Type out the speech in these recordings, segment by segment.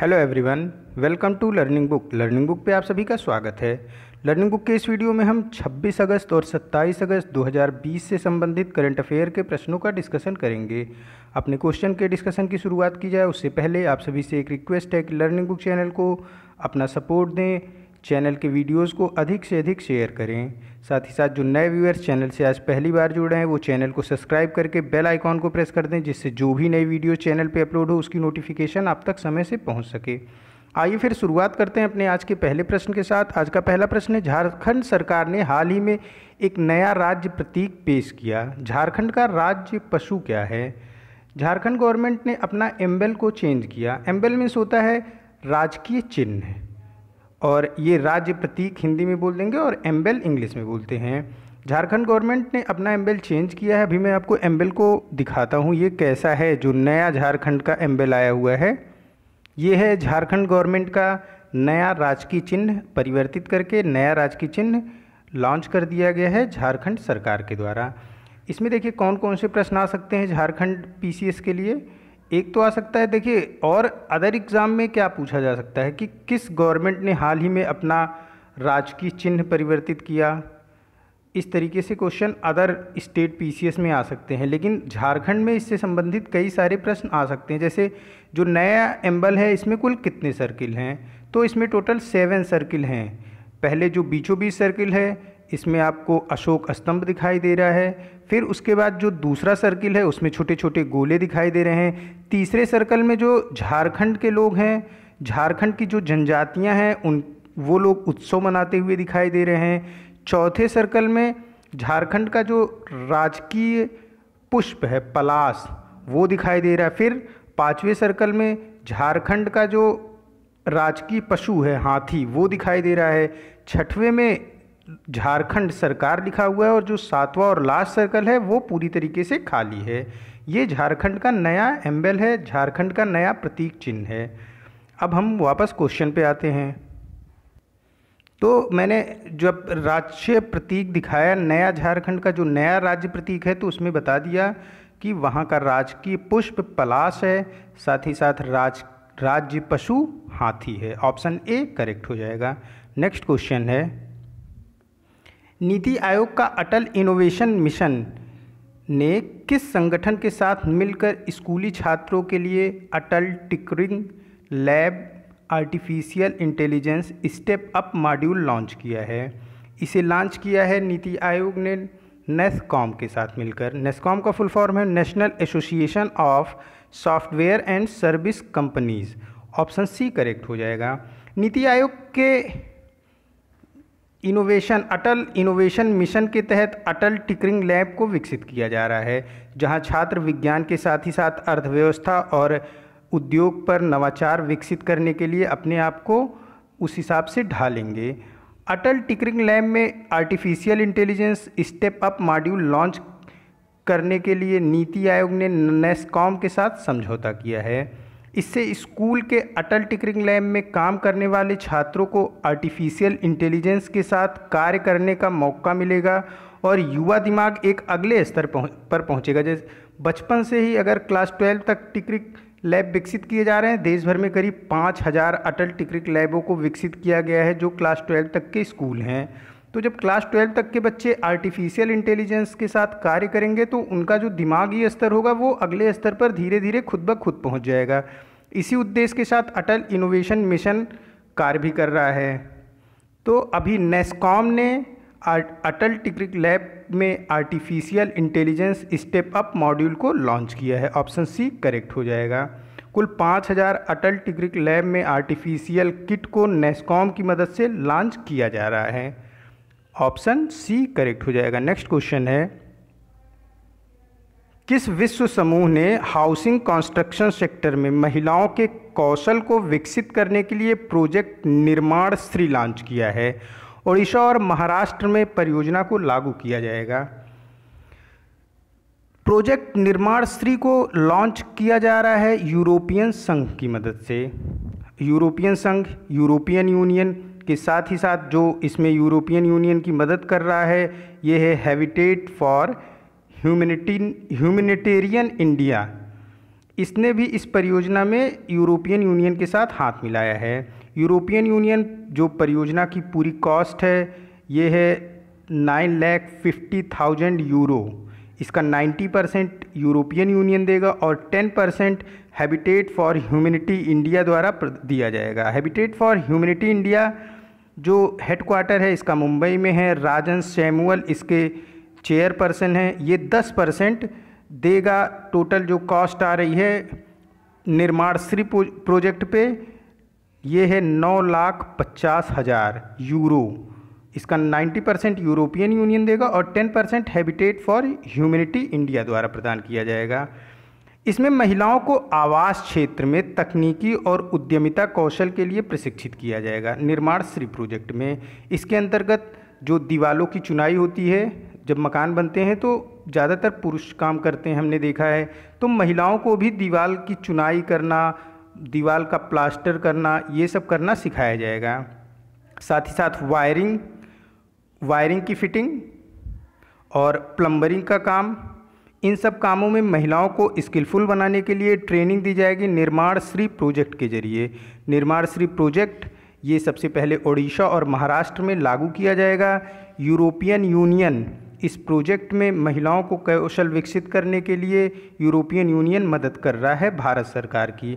hello everyone welcome to learning book learning book पे आप सभी का स्वागत है लर्निंग बुक के इस वीडियो में हम 26 अगस्त और 27 अगस्त 2020 से संबंधित करंट अफेयर के प्रश्नों का डिस्कशन करेंगे अपने क्वेश्चन के डिस्कशन की शुरुआत की जाए उससे पहले आप सभी से एक रिक्वेस्ट है कि लर्निंग बुक चैनल को अपना सपोर्ट दें चैनल के वीडियोस को अधिक से अधिक शेयर करें साथ ही साथ जो नए व्यूअर्स चैनल से आज पहली बार जुड़े हैं वो चैनल को सब्सक्राइब करके बेल आइकॉन को प्रेस कर दें जिससे जो भी नई वीडियो चैनल पे अपलोड हो उसकी नोटिफिकेशन आप तक समय से पहुंच सके आइए फिर शुरुआत करते हैं अपने आज के पहले प्रश्न के साथ आज का पहला प्रश्न है झारखंड सरकार ने हाल ही में एक नया राज्य प्रतीक पेश किया झारखंड का राज्य पशु क्या है झारखंड गवर्नमेंट ने अपना एम्बेल को चेंज किया एम्बेल मीन्स होता है राजकीय चिन्ह और ये राज्य प्रतीक हिंदी में बोल देंगे और एम्बेल इंग्लिश में बोलते हैं झारखंड गवर्नमेंट ने अपना एम्बेल चेंज किया है अभी मैं आपको एम्बेल को दिखाता हूँ ये कैसा है जो नया झारखंड का एम्बेल आया हुआ है ये है झारखंड गवर्नमेंट का नया राजकीय चिन्ह परिवर्तित करके नया राजकीय चिन्ह लॉन्च कर दिया गया है झारखंड सरकार के द्वारा इसमें देखिए कौन कौन से प्रश्न आ सकते हैं झारखंड पीसीएस के लिए एक तो आ सकता है देखिए और अदर एग्ज़ाम में क्या पूछा जा सकता है कि किस गवर्नमेंट ने हाल ही में अपना राजकीय चिन्ह परिवर्तित किया इस तरीके से क्वेश्चन अदर स्टेट पीसीएस में आ सकते हैं लेकिन झारखंड में इससे संबंधित कई सारे प्रश्न आ सकते हैं जैसे जो नया एम्बल है इसमें कुल कितने सर्किल हैं तो इसमें टोटल सेवन सर्किल हैं पहले जो बीचों बीच सर्किल है इसमें आपको अशोक स्तंभ दिखाई दे रहा है फिर उसके बाद जो दूसरा सर्किल है उसमें छोटे छोटे गोले दिखाई दे रहे हैं तीसरे सर्कल में जो झारखंड के लोग हैं झारखंड की जो जनजातियाँ हैं उन वो लोग उत्सव मनाते हुए दिखाई दे रहे हैं चौथे सर्कल में झारखंड का जो राजकीय पुष्प है पलास वो दिखाई दे रहा है फिर पाँचवें सर्कल में झारखंड का जो राजकीय पशु है हाथी वो दिखाई दे रहा है छठवें में झारखंड सरकार लिखा हुआ है और जो सातवां और लास्ट सर्कल है वो पूरी तरीके से खाली है ये झारखंड का नया एम्बेल है झारखंड का नया प्रतीक चिन्ह है अब हम वापस क्वेश्चन पे आते हैं तो मैंने जब राज्य प्रतीक दिखाया नया झारखंड का जो नया राज्य प्रतीक है तो उसमें बता दिया कि वहाँ का राजकीय पुष्प पलाश है साथ ही साथ राज राज्य पशु हाथी है ऑप्शन ए करेक्ट हो जाएगा नेक्स्ट क्वेश्चन है नीति आयोग का अटल इनोवेशन मिशन ने किस संगठन के साथ मिलकर स्कूली छात्रों के लिए Atal tinkering lab artificial intelligence step up module launch किया है इसे लॉन्च किया है नीति आयोग ने नेस्कॉम के साथ मिलकर नेस्कॉम का फुल फॉर्म है National Association of Software and Service Companies option C correct हो जाएगा नीति आयोग के इनोवेशन अटल इनोवेशन मिशन के तहत अटल टिकरिंग लैब को विकसित किया जा रहा है जहां छात्र विज्ञान के साथ ही साथ अर्थव्यवस्था और उद्योग पर नवाचार विकसित करने के लिए अपने आप को उस हिसाब से ढालेंगे अटल टिकरिंग लैब में artificial intelligence step up module launch करने के लिए नीति आयोग ने नेस्कॉम के साथ समझौता किया है इससे स्कूल के अटल टिकरिंग लैब में काम करने वाले छात्रों को आर्टिफिशियल इंटेलिजेंस के साथ कार्य करने का मौका मिलेगा और युवा दिमाग एक अगले स्तर पर पहुंचेगा जैसे बचपन से ही अगर क्लास ट्वेल्व तक टिकरिक लैब विकसित किए जा रहे हैं देश भर में करीब पाँच हज़ार अटल टिकरिक लैबों को विकसित किया गया है जो क्लास ट्वेल्व तक के स्कूल हैं तो जब क्लास ट्वेल्व तक के बच्चे आर्टिफिशियल इंटेलिजेंस के साथ कार्य करेंगे तो उनका जो दिमागी स्तर होगा वो अगले स्तर पर धीरे धीरे खुद ब खुद पहुँच जाएगा इसी उद्देश्य के साथ अटल इनोवेशन मिशन कार्य भी कर रहा है तो अभी नेस्कॉम ने अटल टिक्रिक लैब में artificial intelligence step up module को लॉन्च किया है ऑप्शन सी करेक्ट हो जाएगा कुल पाँच हज़ार अटल टिक्रिक लैब में आर्टिफिशियल किट को नेस्कॉम की मदद से लॉन्च किया जा रहा है ऑप्शन सी करेक्ट हो जाएगा नेक्स्ट क्वेश्चन है किस विश्व समूह ने हाउसिंग कंस्ट्रक्शन सेक्टर में महिलाओं के कौशल को विकसित करने के लिए प्रोजेक्ट निर्माण श्री लॉन्च किया है ओडिशा और महाराष्ट्र में परियोजना को लागू किया जाएगा प्रोजेक्ट निर्माण श्री को लॉन्च किया जा रहा है यूरोपियन संघ की मदद से यूरोपियन संघ यूरोपियन यूनियन के साथ ही साथ जो इसमें यूरोपियन यूनियन की मदद कर रहा है ये है Habitat for humanity humanitarian India इसने भी इस परियोजना में यूरोपियन यूनियन के साथ हाथ मिलाया है यूरोपियन यूनियन जो परियोजना की पूरी कॉस्ट है ये है nine lakh fifty thousand euro इसका नाइन्टी परसेंट यूरोपियन यूनियन देगा और ten percent Habitat for Humanity India द्वारा दिया जाएगा हैबिटेट फॉर ह्यूमिनिटी इंडिया जो हेडक्वार्टर है इसका मुंबई में है राजन सैमुअल इसके चेयरपर्सन हैं ये दस परसेंट देगा टोटल जो कॉस्ट आ रही है निर्माण श्री प्रोजेक्ट पे ये है नौ लाख पचास हज़ार यूरो इसका नाइन्टी परसेंट यूरोपियन यूनियन देगा और ten percent Habitat for Humanity India द्वारा प्रदान किया जाएगा इसमें महिलाओं को आवास क्षेत्र में तकनीकी और उद्यमिता कौशल के लिए प्रशिक्षित किया जाएगा निर्माण श्री प्रोजेक्ट में इसके अंतर्गत जो दीवालों की चुनाई होती है जब मकान बनते हैं तो ज़्यादातर पुरुष काम करते हैं हमने देखा है तो महिलाओं को भी दीवार की चुनाई करना दीवाल का प्लास्टर करना ये सब करना सिखाया जाएगा साथ ही साथ वायरिंग वायरिंग की फिटिंग और प्लम्बरिंग का काम इन सब कामों में महिलाओं को स्किलफुल बनाने के लिए ट्रेनिंग दी जाएगी निर्माण श्री प्रोजेक्ट के जरिए निर्माण श्री प्रोजेक्ट ये सबसे पहले ओडिशा और महाराष्ट्र में लागू किया जाएगा यूरोपियन यूनियन इस प्रोजेक्ट में महिलाओं को कौशल विकसित करने के लिए यूरोपियन यूनियन मदद कर रहा है भारत सरकार की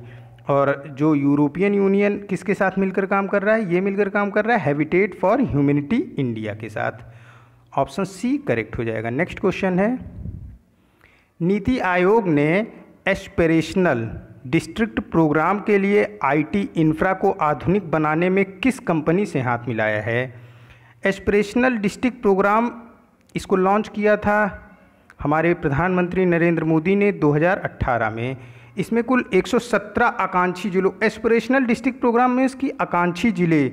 और जो यूरोपियन यूनियन किसके साथ मिलकर काम कर रहा है ये मिलकर काम कर रहा है हैबिटेट फॉर ह्यूमिनिटी इंडिया के साथ ऑप्शन सी करेक्ट हो जाएगा नेक्स्ट क्वेश्चन है नीति आयोग ने एस्पिरेशनल डिस्ट्रिक्ट प्रोग्राम के लिए आईटी इंफ्रा को आधुनिक बनाने में किस कंपनी से हाथ मिलाया है एस्पिरेशनल डिस्ट्रिक्ट प्रोग्राम इसको लॉन्च किया था हमारे प्रधानमंत्री नरेंद्र मोदी ने 2018 में इसमें कुल 117 आकांक्षी जिलों एस्पिरेशनल डिस्ट्रिक्ट प्रोग्राम में इसकी आकांक्षी ज़िले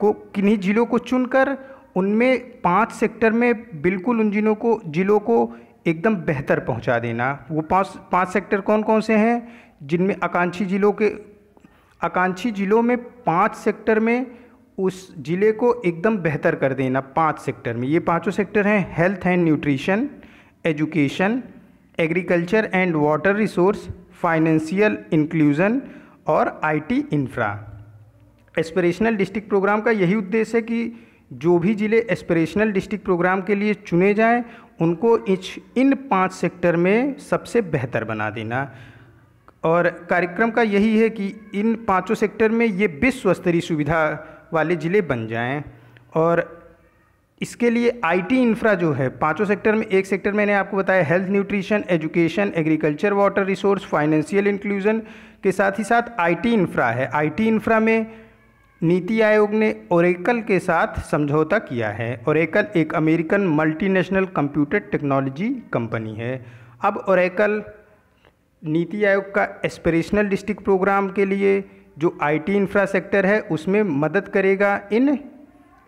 को किन्हीं ज़िलों को चुनकर उनमें पांच सेक्टर में बिल्कुल उन जिलों को ज़िलों को एकदम बेहतर पहुंचा देना वो पांच पांच सेक्टर कौन कौन से हैं जिनमें आकांक्षी ज़िलों के आकांक्षी ज़िलों में पांच सेक्टर में उस ज़िले को एकदम बेहतर कर देना पांच सेक्टर में ये पांचों सेक्टर हैं health and nutrition education agriculture and water resource financial inclusion और IT infra aspirational district programme का यही उद्देश्य है कि जो भी ज़िले एस्परेशनल डिस्ट्रिक्ट प्रोग्राम के लिए चुने जाएं उनको इस इन पांच सेक्टर में सबसे बेहतर बना देना और कार्यक्रम का यही है कि इन पांचों सेक्टर में ये विश्व स्तरीय सुविधा वाले ज़िले बन जाएं और इसके लिए आईटी इंफ्रा जो है पांचों सेक्टर में एक सेक्टर मैंने आपको बताया health nutrition education agriculture water resource financial inclusion के साथ ही साथ आईटी इंफ्रा है आईटी इंफ्रा में नीति आयोग ने ओरेकल के साथ समझौता किया है ओरेकल एक American multinational computer technology company है अब ओरेकल नीति आयोग का एस्पिरेशनल डिस्ट्रिक्ट प्रोग्राम के लिए जो आईटी इंफ्रास्ट्रक्चर है उसमें मदद करेगा इन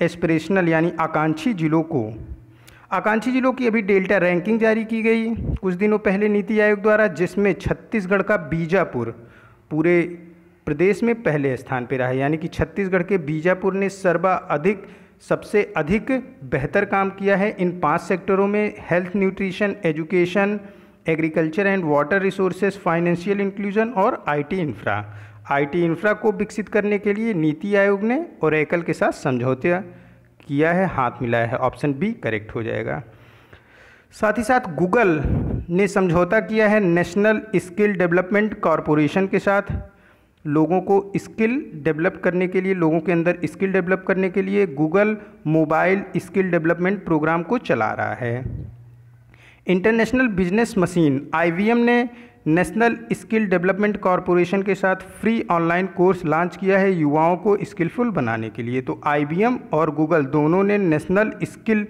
एस्पिरेशनल यानी आकांक्षी ज़िलों को आकांक्षी ज़िलों की अभी डेल्टा रैंकिंग जारी की गई कुछ दिनों पहले नीति आयोग द्वारा जिसमें छत्तीसगढ़ का बीजापुर पूरे प्रदेश में पहले स्थान पर रहा यानी कि छत्तीसगढ़ के बीजापुर ने सर्वा अधिक सबसे अधिक बेहतर काम किया है इन पांच सेक्टरों में health nutrition education agriculture and water resources financial inclusion और आईटी इंफ्रा आईटी इंफ्रा को विकसित करने के लिए नीति आयोग ने ओरेकल के साथ समझौता किया है हाथ मिलाया है ऑप्शन बी करेक्ट हो जाएगा साथ ही साथ गूगल ने समझौता किया है नेशनल स्किल डेवलपमेंट कॉरपोरेशन के साथ लोगों को स्किल डेवलप करने के लिए लोगों के अंदर स्किल डेवलप करने के लिए Google mobile skill development programme को चला रहा है इंटरनेशनल बिजनेस मशीन आईवीएम ने नेशनल स्किल डेवलपमेंट कॉरपोरेशन के साथ फ्री ऑनलाइन कोर्स लॉन्च किया है युवाओं को स्किलफुल बनाने के लिए तो आईबीएम और गूगल दोनों ने नेशनल स्किल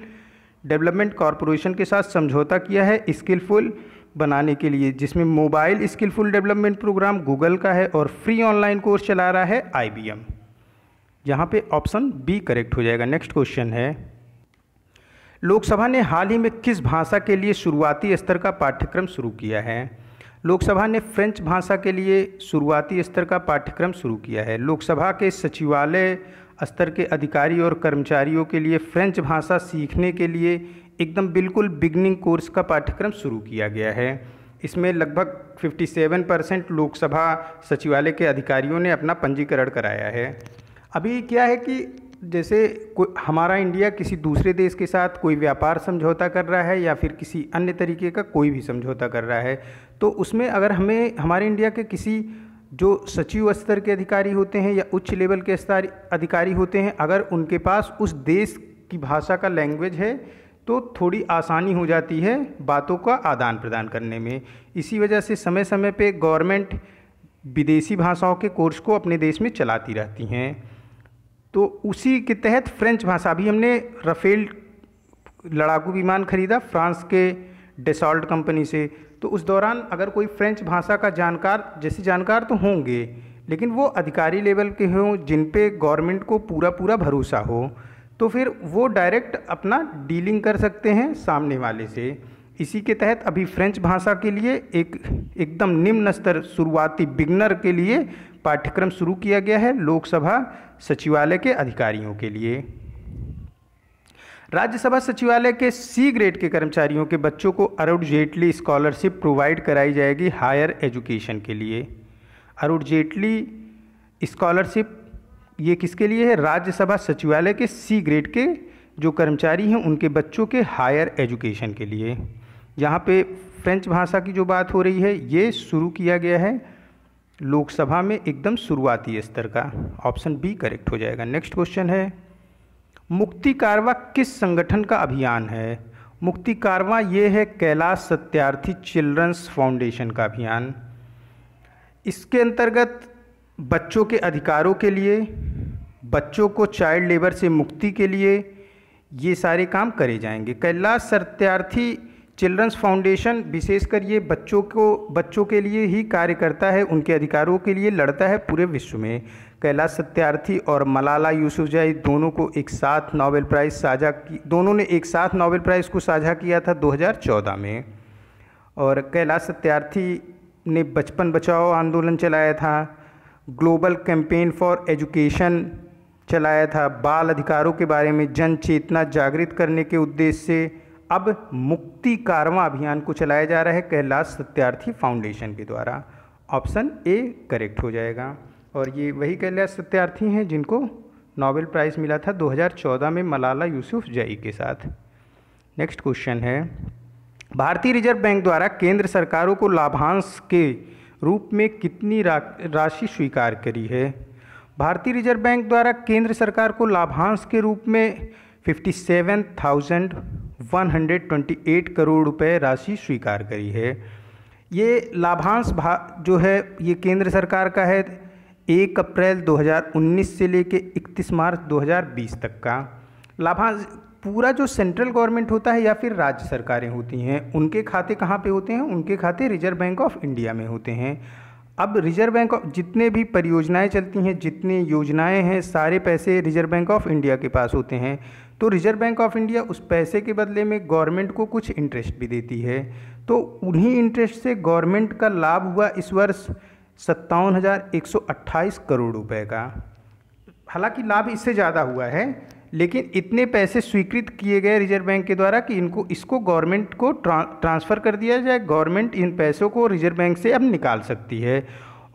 डेवलपमेंट कॉरपोरेशन के साथ समझौता किया है स्किलफुल बनाने के लिए जिसमें mobile skillful development programme Google का है और फ्री ऑनलाइन कोर्स चला रहा है आई बी एम यहाँ पर ऑप्शन बी करेक्ट हो जाएगा नेक्स्ट क्वेश्चन है लोकसभा ने हाल ही में किस भाषा के लिए शुरुआती स्तर का पाठ्यक्रम शुरू किया है लोकसभा ने फ्रेंच भाषा के लिए शुरुआती स्तर का पाठ्यक्रम शुरू किया है लोकसभा के सचिवालय स्तर के अधिकारी और कर्मचारियों के लिए फ्रेंच भाषा सीखने के लिए एकदम बिल्कुल बिगनिंग कोर्स का पाठ्यक्रम शुरू किया गया है इसमें लगभग 57 परसेंट लोकसभा सचिवालय के अधिकारियों ने अपना पंजीकरण कराया है अभी क्या है कि जैसे हमारा इंडिया किसी दूसरे देश के साथ कोई व्यापार समझौता कर रहा है या फिर किसी अन्य तरीके का कोई भी समझौता कर रहा है तो उसमें अगर हमें हमारे इंडिया के किसी जो सचिव स्तर के अधिकारी होते हैं या उच्च लेवल के स्तर अधिकारी होते हैं अगर उनके पास उस देश की भाषा का लैंग्वेज है तो थोड़ी आसानी हो जाती है बातों का आदान प्रदान करने में इसी वजह से समय समय पे गवर्नमेंट विदेशी भाषाओं के कोर्स को अपने देश में चलाती रहती हैं तो उसी के तहत फ्रेंच भाषा भी हमने राफेल लड़ाकू विमान खरीदा फ्रांस के डेसॉल्ट कंपनी से तो उस दौरान अगर कोई फ्रेंच भाषा का जानकार जैसे जानकार तो होंगे लेकिन वो अधिकारी लेवल के हों जिन पे गवर्नमेंट को पूरा पूरा भरोसा हो तो फिर वो डायरेक्ट अपना डीलिंग कर सकते हैं सामने वाले से इसी के तहत अभी फ्रेंच भाषा के लिए एक एकदम निम्न स्तर शुरुआती बिगनर के लिए पाठ्यक्रम शुरू किया गया है लोकसभा सचिवालय के अधिकारियों के लिए राज्यसभा सचिवालय के सी ग्रेड के कर्मचारियों के बच्चों को अरुण जेटली स्कॉलरशिप प्रोवाइड कराई जाएगी हायर एजुकेशन के लिए अरुण जेटली स्कॉलरशिप ये किसके लिए है राज्यसभा सचिवालय के सी ग्रेड के जो कर्मचारी हैं उनके बच्चों के हायर एजुकेशन के लिए यहाँ पे फ्रेंच भाषा की जो बात हो रही है ये शुरू किया गया है लोकसभा में एकदम शुरुआती स्तर का ऑप्शन बी करेक्ट हो जाएगा नेक्स्ट क्वेश्चन है मुक्ति कारवा किस संगठन का अभियान है मुक्ति कारवा ये है कैलाश सत्यार्थी चिल्ड्रंस फाउंडेशन का अभियान इसके अंतर्गत बच्चों के अधिकारों के लिए बच्चों को चाइल्ड लेबर से मुक्ति के लिए ये सारे काम करे जाएंगे कैलाश सत्यार्थी चिल्ड्रंस फाउंडेशन विशेषकर ये बच्चों को बच्चों के लिए ही कार्य करता है उनके अधिकारों के लिए लड़ता है पूरे विश्व में कैलाश सत्यार्थी और मलाला यूसुफजई दोनों को एक साथ नोबेल प्राइज़ साझा की दोनों ने एक साथ नोबेल प्राइज़ को साझा किया था 2014 में और कैलाश सत्यार्थी ने बचपन बचाओ आंदोलन चलाया था ग्लोबल कैंपेन फॉर एजुकेशन चलाया था बाल अधिकारों के बारे में जन चेतना जागृत करने के उद्देश्य से अब मुक्ति कारवा अभियान को चलाया जा रहा है कैलाश सत्यार्थी फाउंडेशन के द्वारा ऑप्शन ए करेक्ट हो जाएगा और ये वही कैलाश सत्यार्थी हैं जिनको नोबेल प्राइज़ मिला था 2014 में मलाला यूसुफ जई के साथ नेक्स्ट क्वेश्चन है भारतीय रिजर्व बैंक द्वारा केंद्र सरकारों को लाभांश के रूप में कितनी रा, राशि स्वीकार करी है भारतीय रिजर्व बैंक द्वारा केंद्र सरकार को लाभांश के रूप में fifty seven thousand one hundred twenty eight crore रुपए राशि स्वीकार करी है ये लाभांश भा जो है ये केंद्र सरकार का है एक अप्रैल 2019 से लेके 31 मार्च 2020 तक का लाभांश पूरा जो सेंट्रल गवर्नमेंट होता है या फिर राज्य सरकारें होती हैं उनके खाते कहाँ पे होते हैं उनके खाते रिजर्व बैंक ऑफ इंडिया में होते हैं अब रिजर्व बैंक ऑफ जितने भी परियोजनाएं चलती हैं जितने योजनाएं हैं सारे पैसे रिजर्व बैंक ऑफ इंडिया के पास होते हैं तो रिजर्व बैंक ऑफ इंडिया उस पैसे के बदले में गवर्नमेंट को कुछ इंटरेस्ट भी देती है तो उन्हीं इंटरेस्ट से गवर्नमेंट का लाभ हुआ इस वर्ष सत्तावन हज़ार एक सौ अट्ठाईस करोड़ रुपये का हालांकि लाभ इससे ज़्यादा हुआ है लेकिन इतने पैसे स्वीकृत किए गए रिजर्व बैंक के द्वारा कि इनको इसको गवर्नमेंट को ट्रांसफ़र कर दिया जाए गवर्नमेंट इन पैसों को रिजर्व बैंक से अब निकाल सकती है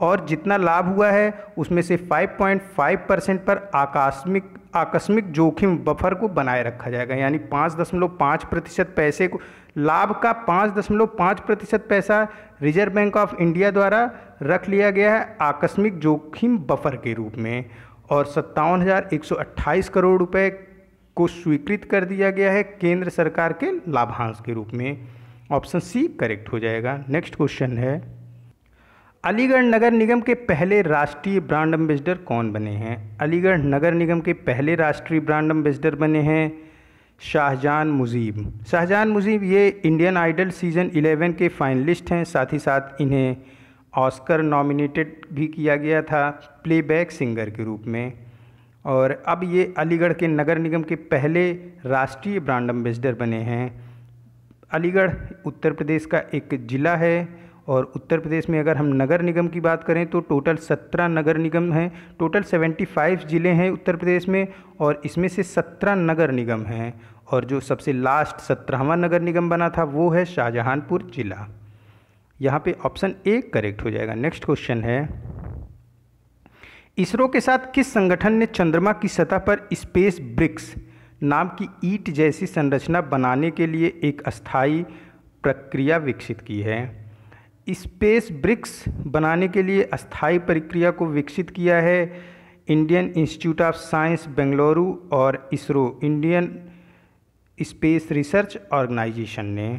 और जितना लाभ हुआ है उसमें से 5.5 परसेंट पर आकस्मिक आकस्मिक जोखिम बफर को बनाए रखा जाएगा यानी पाँच दशमलव पाँच प्रतिशत पैसे को लाभ का पाँच दशमलव पाँच प्रतिशत पैसा रिजर्व बैंक ऑफ इंडिया द्वारा रख लिया गया है आकस्मिक जोखिम बफर के रूप में और सत्तावन करोड़ रुपए को स्वीकृत कर दिया गया है केंद्र सरकार के लाभांश के रूप में ऑप्शन सी करेक्ट हो जाएगा नेक्स्ट क्वेश्चन है अलीगढ़ नगर निगम के पहले राष्ट्रीय ब्रांड एम्बेसडर कौन बने हैं अलीगढ़ नगर निगम के पहले राष्ट्रीय ब्रांड एम्बेसडर बने हैं शाहजहान मुजीब शाहजहान मुजीब ये इंडियन आइडल सीज़न 11 के फाइनलिस्ट हैं साथ ही साथ इन्हें ऑस्कर नॉमिनेटेड भी किया गया था प्लेबैक सिंगर के रूप में और अब ये अलीगढ़ के नगर निगम के पहले राष्ट्रीय ब्रांड एम्बेसडर बने हैं अलीगढ़ उत्तर प्रदेश का एक ज़िला है और उत्तर प्रदेश में अगर हम नगर निगम की बात करें तो टोटल सत्रह नगर निगम हैं टोटल सेवेंटी फाइव ज़िले हैं उत्तर प्रदेश में और इसमें से सत्रह नगर निगम हैं और जो सबसे लास्ट सत्रहवा नगर निगम बना था वो है शाहजहानपुर ज़िला यहाँ पे ऑप्शन ए करेक्ट हो जाएगा नेक्स्ट क्वेश्चन है इसरो के साथ किस संगठन ने चंद्रमा की सतह पर स्पेस ब्रिक्स नाम की ईट जैसी संरचना बनाने के लिए एक अस्थाई प्रक्रिया विकसित की है स्पेस ब्रिक्स बनाने के लिए अस्थाई प्रक्रिया को विकसित किया है Indian Institute of Science Bengaluru और ISRO Indian Space Research Organisation ने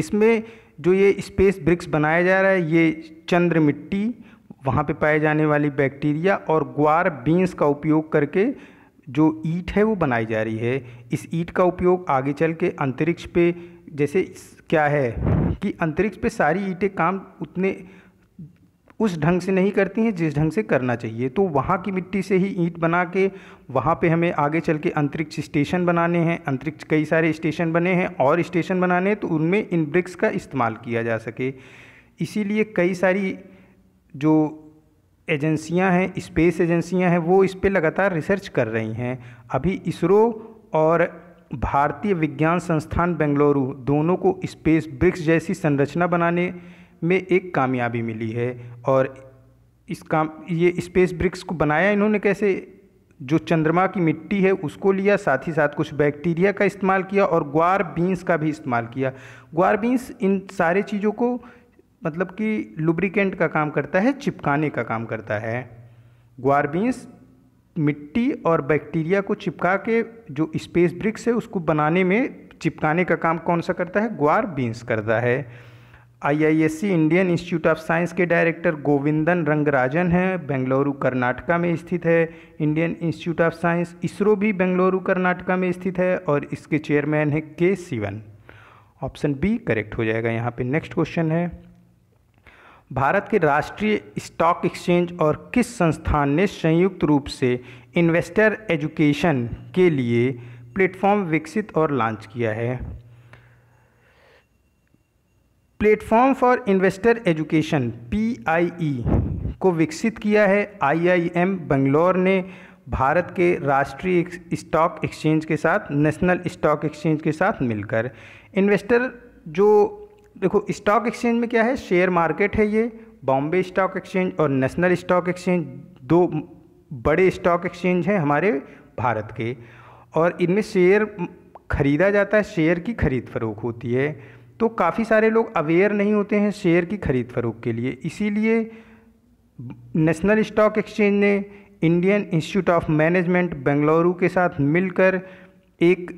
इसमें जो ये स्पेस ब्रिक्स बनाया जा रहा है ये चंद्र मिट्टी वहाँ पे पाए जाने वाली बैक्टीरिया और ग्वार बीन्स का उपयोग करके जो ईट है वो बनाई जा रही है इस ईट का उपयोग आगे चल के अंतरिक्ष पे जैसे क्या है कि अंतरिक्ष पे सारी ईटें काम उतने उस ढंग से नहीं करती हैं जिस ढंग से करना चाहिए तो वहाँ की मिट्टी से ही ईंट बना के वहाँ पे हमें आगे चल के अंतरिक्ष स्टेशन बनाने हैं अंतरिक्ष कई सारे स्टेशन बने हैं और स्टेशन बनाने हैं तो उनमें इन ब्रिक्स का इस्तेमाल किया जा सके इसीलिए कई सारी जो एजेंसियां हैं स्पेस एजेंसियां हैं वो इस पर लगातार रिसर्च कर रही हैं अभी इसरो और भारतीय विज्ञान संस्थान बेंगलुरु दोनों को स्पेस ब्रिक्स जैसी संरचना बनाने में एक कामयाबी मिली है और इस काम ये स्पेस ब्रिक्स को बनाया इन्होंने कैसे जो चंद्रमा की मिट्टी है उसको लिया साथ ही साथ कुछ बैक्टीरिया का इस्तेमाल किया और ग्वार बीन्स का भी इस्तेमाल किया ग्वार बीन्स इन सारे चीज़ों को मतलब कि लुब्रिकेंट का काम करता है चिपकाने का काम करता है ग्वार बीन्स मिट्टी और बैक्टीरिया को चिपका के जो स्पेस ब्रिक्स है उसको बनाने में चिपकाने का काम कौन सा करता है ग्वार बीन्स करता है IISc Indian Institute of Science के डायरेक्टर गोविंदन रंगराजन हैं बेंगलुरु कर्नाटका में स्थित है Indian Institute of Science ISRO भी बेंगलुरु कर्नाटका में स्थित है और इसके चेयरमैन हैं के सिवन ऑप्शन बी करेक्ट हो जाएगा यहाँ पे नेक्स्ट क्वेश्चन है भारत के राष्ट्रीय स्टॉक एक्सचेंज और किस संस्थान ने संयुक्त रूप से इन्वेस्टर एजुकेशन के लिए प्लेटफॉर्म विकसित और लॉन्च किया है platform for investor education P को विकसित किया है आईआईएम बंगलौर ने भारत के राष्ट्रीय स्टॉक एक्सचेंज के साथ नेशनल स्टॉक एक्सचेंज के साथ मिलकर इन्वेस्टर जो देखो स्टॉक एक्सचेंज में क्या है शेयर मार्केट है ये बॉम्बे स्टॉक एक्सचेंज और नेशनल स्टॉक एक्सचेंज दो बड़े स्टॉक एक्सचेंज हैं हमारे भारत के और इनमें शेयर खरीदा जाता है शेयर की खरीद फरोख होती है तो काफ़ी सारे लोग अवेयर नहीं होते हैं शेयर की खरीद फरोख के लिए इसीलिए नेशनल स्टॉक एक्सचेंज ने Indian Institute of Management Bengaluru के साथ मिलकर एक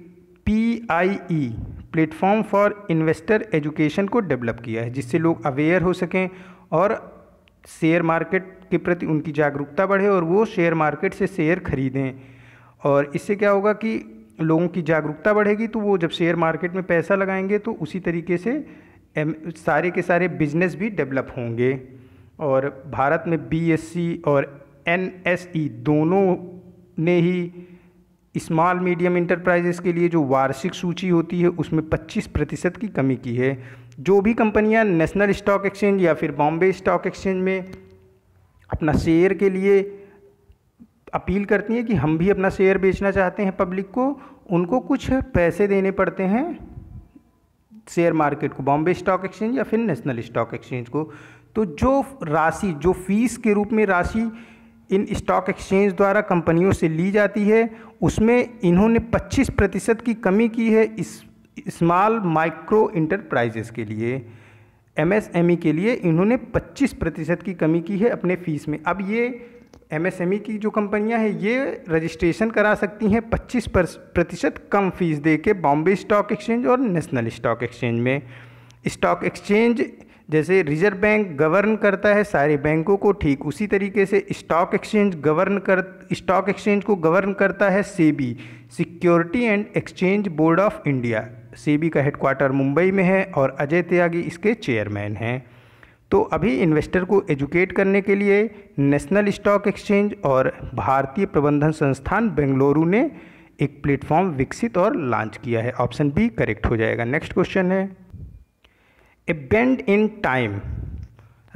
P I E platform for investor education को डेवलप किया है जिससे लोग अवेयर हो सकें और शेयर मार्केट के प्रति उनकी जागरूकता बढ़े और वो शेयर मार्केट से शेयर खरीदें और इससे क्या होगा कि लोगों की जागरूकता बढ़ेगी तो वो जब शेयर मार्केट में पैसा लगाएंगे तो उसी तरीके से सारे के सारे बिजनेस भी डेवलप होंगे और भारत में बीएससी और एनएसई e दोनों ने ही स्मॉल मीडियम इंटरप्राइजेस के लिए जो वार्षिक सूची होती है उसमें 25 प्रतिशत की कमी की है जो भी कंपनियां नेशनल स्टॉक एक्सचेंज या फिर बॉम्बे स्टॉक एक्सचेंज में अपना शेयर के लिए अपील करती हैं कि हम भी अपना शेयर बेचना चाहते हैं पब्लिक को उनको कुछ पैसे देने पड़ते हैं शेयर मार्केट को बॉम्बे स्टॉक एक्सचेंज या फिर नेशनल स्टॉक एक्सचेंज को तो जो राशि जो फीस के रूप में राशि इन स्टॉक एक्सचेंज द्वारा कंपनियों से ली जाती है उसमें इन्होंने 25 प्रतिशत की कमी की है इस स्मॉल माइक्रो इंटरप्राइजेस के लिए एमएसएमई के लिए इन्होंने 25 प्रतिशत की कमी की है अपने फीस में अब ये एमएसएमई e की जो कंपनियां हैं ये रजिस्ट्रेशन करा सकती हैं 25 प्रतिशत कम फीस दे के बॉम्बे स्टॉक एक्सचेंज और नेशनल स्टॉक एक्सचेंज में स्टॉक एक्सचेंज जैसे रिजर्व बैंक गवर्न करता है सारे बैंकों को ठीक उसी तरीके से स्टॉक एक्सचेंज गवर्न कर स्टॉक एक्सचेंज को गवर्न करता है SEBI security and exchange board of India SEBI का हेडक्वार्टर मुंबई में है और अजय त्यागी इसके चेयरमैन हैं तो अभी इन्वेस्टर को एजुकेट करने के लिए नेशनल स्टॉक एक्सचेंज और भारतीय प्रबंधन संस्थान बेंगलुरु ने एक प्लेटफॉर्म विकसित और लॉन्च किया है ऑप्शन बी करेक्ट हो जाएगा नेक्स्ट क्वेश्चन है a bend in time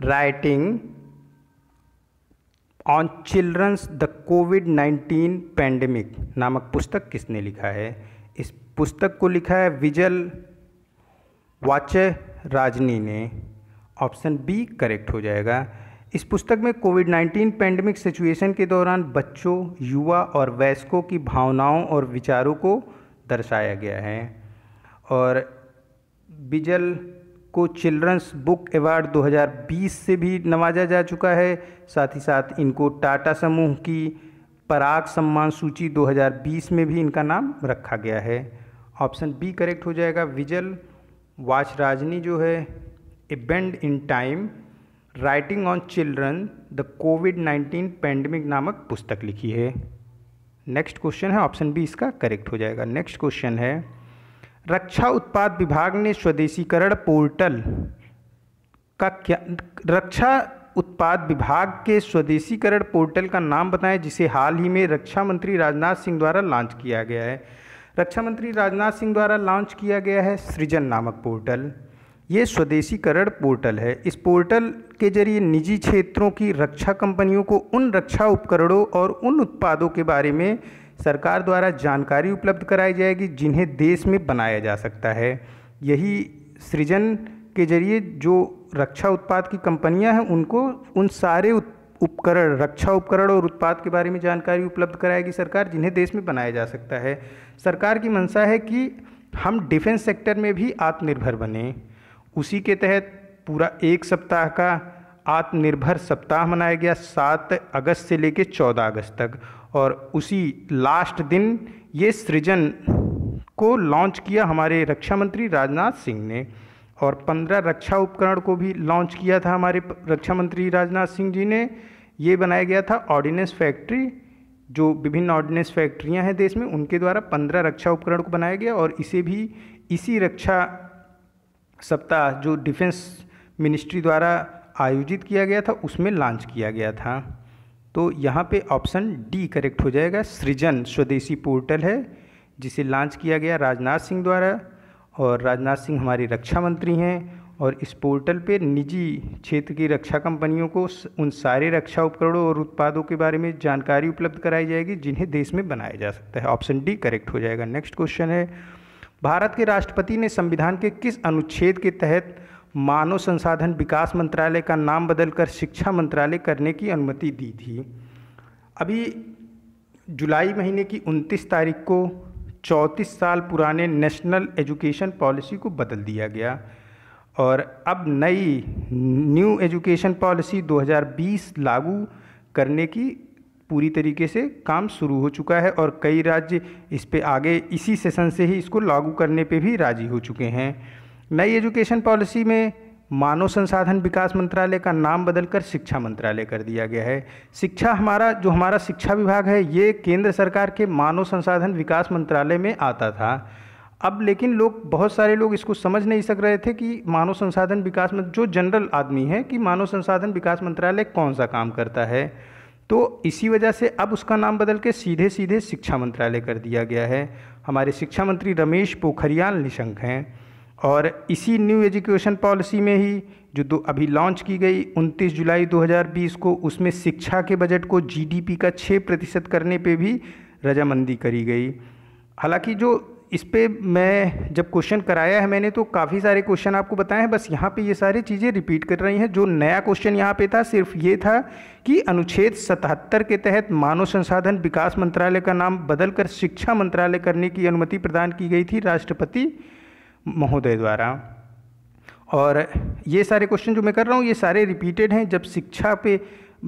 writing on childrens the covid nineteen pandemic नामक पुस्तक किसने लिखा है इस पुस्तक को लिखा है विजल वाच राजनी ने ऑप्शन बी करेक्ट हो जाएगा इस पुस्तक में कोविड 19 पैंडमिक सिचुएशन के दौरान बच्चों युवा और वयस्कों की भावनाओं और विचारों को दर्शाया गया है और बिजल को चिल्ड्रंस बुक अवार्ड 2020 से भी नवाजा जा चुका है साथ ही साथ इनको टाटा समूह की पराग सम्मान सूची 2020 में भी इनका नाम रखा गया है ऑप्शन बी करेक्ट हो जाएगा विजल वाचराजनी जो है a bend in time writing on children the covid nineteen pandemic नामक पुस्तक लिखी है नेक्स्ट क्वेश्चन है ऑप्शन बी इसका करेक्ट हो जाएगा नेक्स्ट क्वेश्चन है रक्षा उत्पाद विभाग ने स्वदेशीकरण पोर्टल का क्या रक्षा उत्पाद विभाग के स्वदेशीकरण पोर्टल का नाम बताएं जिसे हाल ही में रक्षा मंत्री राजनाथ सिंह द्वारा लॉन्च किया गया है रक्षा मंत्री राजनाथ सिंह द्वारा लॉन्च किया गया है सृजन नामक पोर्टल ये स्वदेशीकरण पोर्टल है इस पोर्टल के जरिए निजी क्षेत्रों की रक्षा कंपनियों को उन रक्षा उपकरणों और उन उत्पादों के बारे में सरकार द्वारा जानकारी उपलब्ध कराई जाएगी जिन्हें देश में बनाया जा सकता है यही सृजन के जरिए जो रक्षा उत्पाद की कंपनियां हैं उनको उन सारे उपकरण रक्षा उपकरण और उत्पाद के बारे में जानकारी उपलब्ध कराएगी सरकार जिन्हें देश में बनाया जा सकता है सरकार की मंशा है कि हम डिफेंस सेक्टर में भी आत्मनिर्भर बने उसी के तहत पूरा एक सप्ताह का आत्मनिर्भर सप्ताह मनाया गया सात अगस्त से लेकर चौदह अगस्त तक और उसी लास्ट दिन ये सृजन को लॉन्च किया हमारे रक्षा मंत्री राजनाथ सिंह ने और पंद्रह रक्षा उपकरण को भी लॉन्च किया था हमारे रक्षा मंत्री राजनाथ सिंह जी ने ये बनाया गया था ऑर्डिनेंस फैक्ट्री जो विभिन्न ऑर्डिनेंस फैक्ट्रियां हैं देश में उनके द्वारा पंद्रह रक्षा उपकरण को बनाया गया और इसे भी इसी रक्षा सप्ताह जो डिफेंस मिनिस्ट्री द्वारा आयोजित किया गया था उसमें लॉन्च किया गया था तो यहाँ पे ऑप्शन डी करेक्ट हो जाएगा सृजन स्वदेशी पोर्टल है जिसे लॉन्च किया गया राजनाथ सिंह द्वारा और राजनाथ सिंह हमारे रक्षा मंत्री हैं और इस पोर्टल पे निजी क्षेत्र की रक्षा कंपनियों को उन सारे रक्षा उपकरणों और उत्पादों के बारे में जानकारी उपलब्ध कराई जाएगी जिन्हें देश में बनाया जा सकता है ऑप्शन डी करेक्ट हो जाएगा नेक्स्ट क्वेश्चन है भारत के राष्ट्रपति ने संविधान के किस अनुच्छेद के तहत मानव संसाधन विकास मंत्रालय का नाम बदलकर शिक्षा मंत्रालय करने की अनुमति दी थी अभी जुलाई महीने की 29 तारीख को 34 साल पुराने नेशनल एजुकेशन पॉलिसी को बदल दिया गया और अब नई न्यू एजुकेशन पॉलिसी 2020 लागू करने की पूरी तरीके से काम शुरू हो चुका है और कई राज्य इस पे आगे इसी सेशन से ही इसको लागू करने पे भी राजी हो चुके हैं नई एजुकेशन पॉलिसी में मानव संसाधन विकास मंत्रालय का नाम बदलकर शिक्षा मंत्रालय कर दिया गया है शिक्षा हमारा जो हमारा शिक्षा विभाग है ये केंद्र सरकार के मानव संसाधन विकास मंत्रालय में आता था अब लेकिन लोग बहुत सारे लोग इसको समझ नहीं सक रहे थे कि मानव संसाधन विकास में जो जनरल आदमी है कि मानव संसाधन विकास मंत्रालय कौन सा काम करता है तो इसी वजह से अब उसका नाम बदल के सीधे सीधे शिक्षा मंत्रालय कर दिया गया है हमारे शिक्षा मंत्री रमेश पोखरियाल निशंक हैं और इसी न्यू एजुकेशन पॉलिसी में ही जो दो अभी लॉन्च की गई 29 जुलाई 2020 को उसमें शिक्षा के बजट को जीडीपी का 6 प्रतिशत करने पे भी रजामंदी करी गई हालांकि जो इस पर मैं जब क्वेश्चन कराया है मैंने तो काफ़ी सारे क्वेश्चन आपको बताए हैं बस यहाँ पे ये सारी चीज़ें रिपीट कर रही हैं जो नया क्वेश्चन यहाँ पे था सिर्फ ये था कि अनुच्छेद 77 के तहत मानव संसाधन विकास मंत्रालय का नाम बदलकर शिक्षा मंत्रालय करने की अनुमति प्रदान की गई थी राष्ट्रपति महोदय द्वारा और ये सारे क्वेश्चन जो मैं कर रहा हूँ ये सारे रिपीटेड हैं जब शिक्षा पे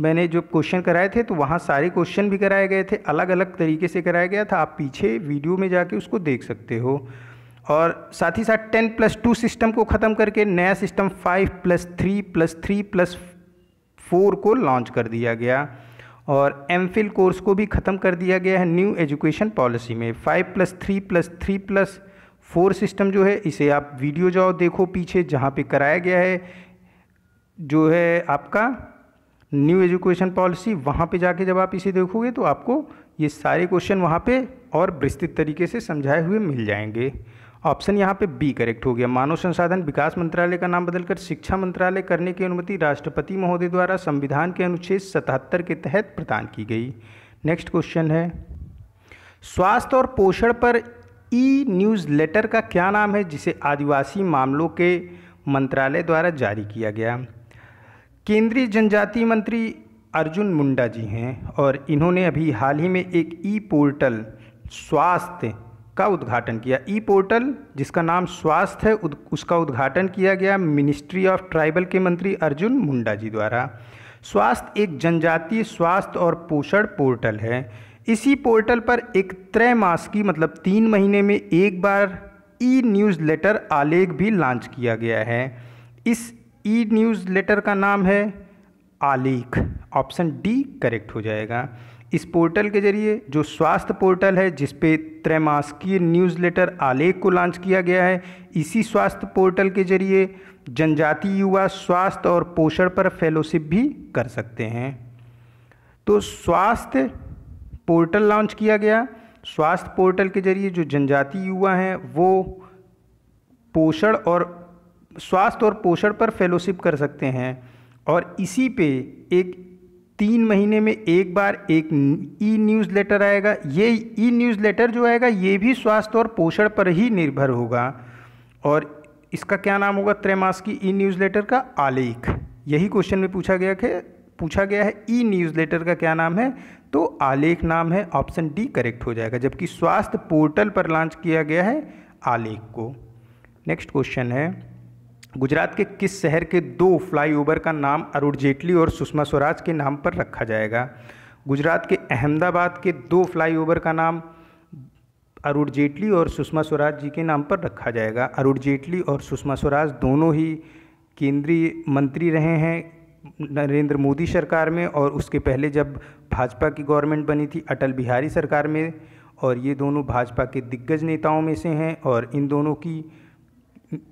मैंने जो क्वेश्चन कराए थे तो वहाँ सारे क्वेश्चन भी कराए गए थे अलग अलग तरीके से कराया गया था आप पीछे वीडियो में जाके उसको देख सकते हो और साथ ही साथ टेन प्लस टू सिस्टम को ख़त्म करके नया system five plus three plus three plus four को लॉन्च कर दिया गया और एम फिल कोर्स को भी ख़त्म कर दिया गया है न्यू एजुकेशन पॉलिसी में five plus three plus three plus four system जो है इसे आप वीडियो जाओ देखो पीछे जहाँ पे कराया गया है जो है आपका न्यू एजुकेशन पॉलिसी वहाँ पे जाके जब आप इसे देखोगे तो आपको ये सारे क्वेश्चन वहाँ पे और विस्तृत तरीके से समझाए हुए मिल जाएंगे ऑप्शन यहाँ पे बी करेक्ट हो गया मानव संसाधन विकास मंत्रालय का नाम बदलकर शिक्षा मंत्रालय करने की अनुमति राष्ट्रपति महोदय द्वारा संविधान के अनुच्छेद सतहत्तर के तहत प्रदान की गई नेक्स्ट क्वेश्चन है स्वास्थ्य और पोषण पर ई न्यूज़ लेटर का क्या नाम है जिसे आदिवासी मामलों के मंत्रालय द्वारा जारी किया गया केंद्रीय जनजातीय मंत्री अर्जुन मुंडा जी हैं और इन्होंने अभी हाल ही में एक ई पोर्टल स्वास्थ्य का उद्घाटन किया ई पोर्टल जिसका नाम स्वास्थ्य है उद, उसका उद्घाटन किया गया मिनिस्ट्री ऑफ ट्राइबल के मंत्री अर्जुन मुंडा जी द्वारा स्वास्थ्य एक जनजातीय स्वास्थ्य और पोषण पोर्टल है इसी पोर्टल पर एक त्रैमासिकी मतलब तीन महीने में एक बार ई न्यूज़ लेटर आलेख भी लॉन्च किया गया है इस ई न्यूज़ लेटर का नाम है आलीख ऑप्शन डी करेक्ट हो जाएगा इस पोर्टल के जरिए जो स्वास्थ्य पोर्टल है जिस पे त्रैमासकीय न्यूज़ लेटर आलेख को लॉन्च किया गया है इसी स्वास्थ्य पोर्टल के जरिए जनजाति युवा स्वास्थ्य और पोषण पर फेलोशिप भी कर सकते हैं तो स्वास्थ्य पोर्टल लॉन्च किया गया स्वास्थ्य पोर्टल के जरिए जो जनजाति युवा हैं वो पोषण और स्वास्थ्य और पोषण पर फेलोशिप कर सकते हैं और इसी पे एक तीन महीने में एक बार एक ई न्यूज़ लेटर आएगा ये ई न्यूज़ लेटर जो आएगा ये भी स्वास्थ्य और पोषण पर ही निर्भर होगा और इसका क्या नाम होगा त्रैमास की ई न्यूज़ लेटर का आलेख यही क्वेश्चन में पूछा गया है पूछा गया है ई न्यूज़ लेटर का क्या नाम है तो आलेख नाम है ऑप्शन डी करेक्ट हो जाएगा जबकि स्वास्थ्य पोर्टल पर लॉन्च किया गया है आलेख को नेक्स्ट क्वेश्चन है गुजरात के किस शहर के दो फ्लाईओवर का नाम अरुण जेटली और सुषमा स्वराज के नाम पर रखा जाएगा गुजरात के अहमदाबाद के दो फ्लाईओवर का नाम अरुण जेटली और सुषमा स्वराज जी के नाम पर रखा जाएगा अरुण जेटली और सुषमा स्वराज दोनों ही केंद्रीय मंत्री रहे हैं नरेंद्र मोदी सरकार में और उसके पहले जब भाजपा की गवर्नमेंट बनी थी अटल बिहारी सरकार में और ये दोनों भाजपा के दिग्गज नेताओं में से हैं और इन दोनों की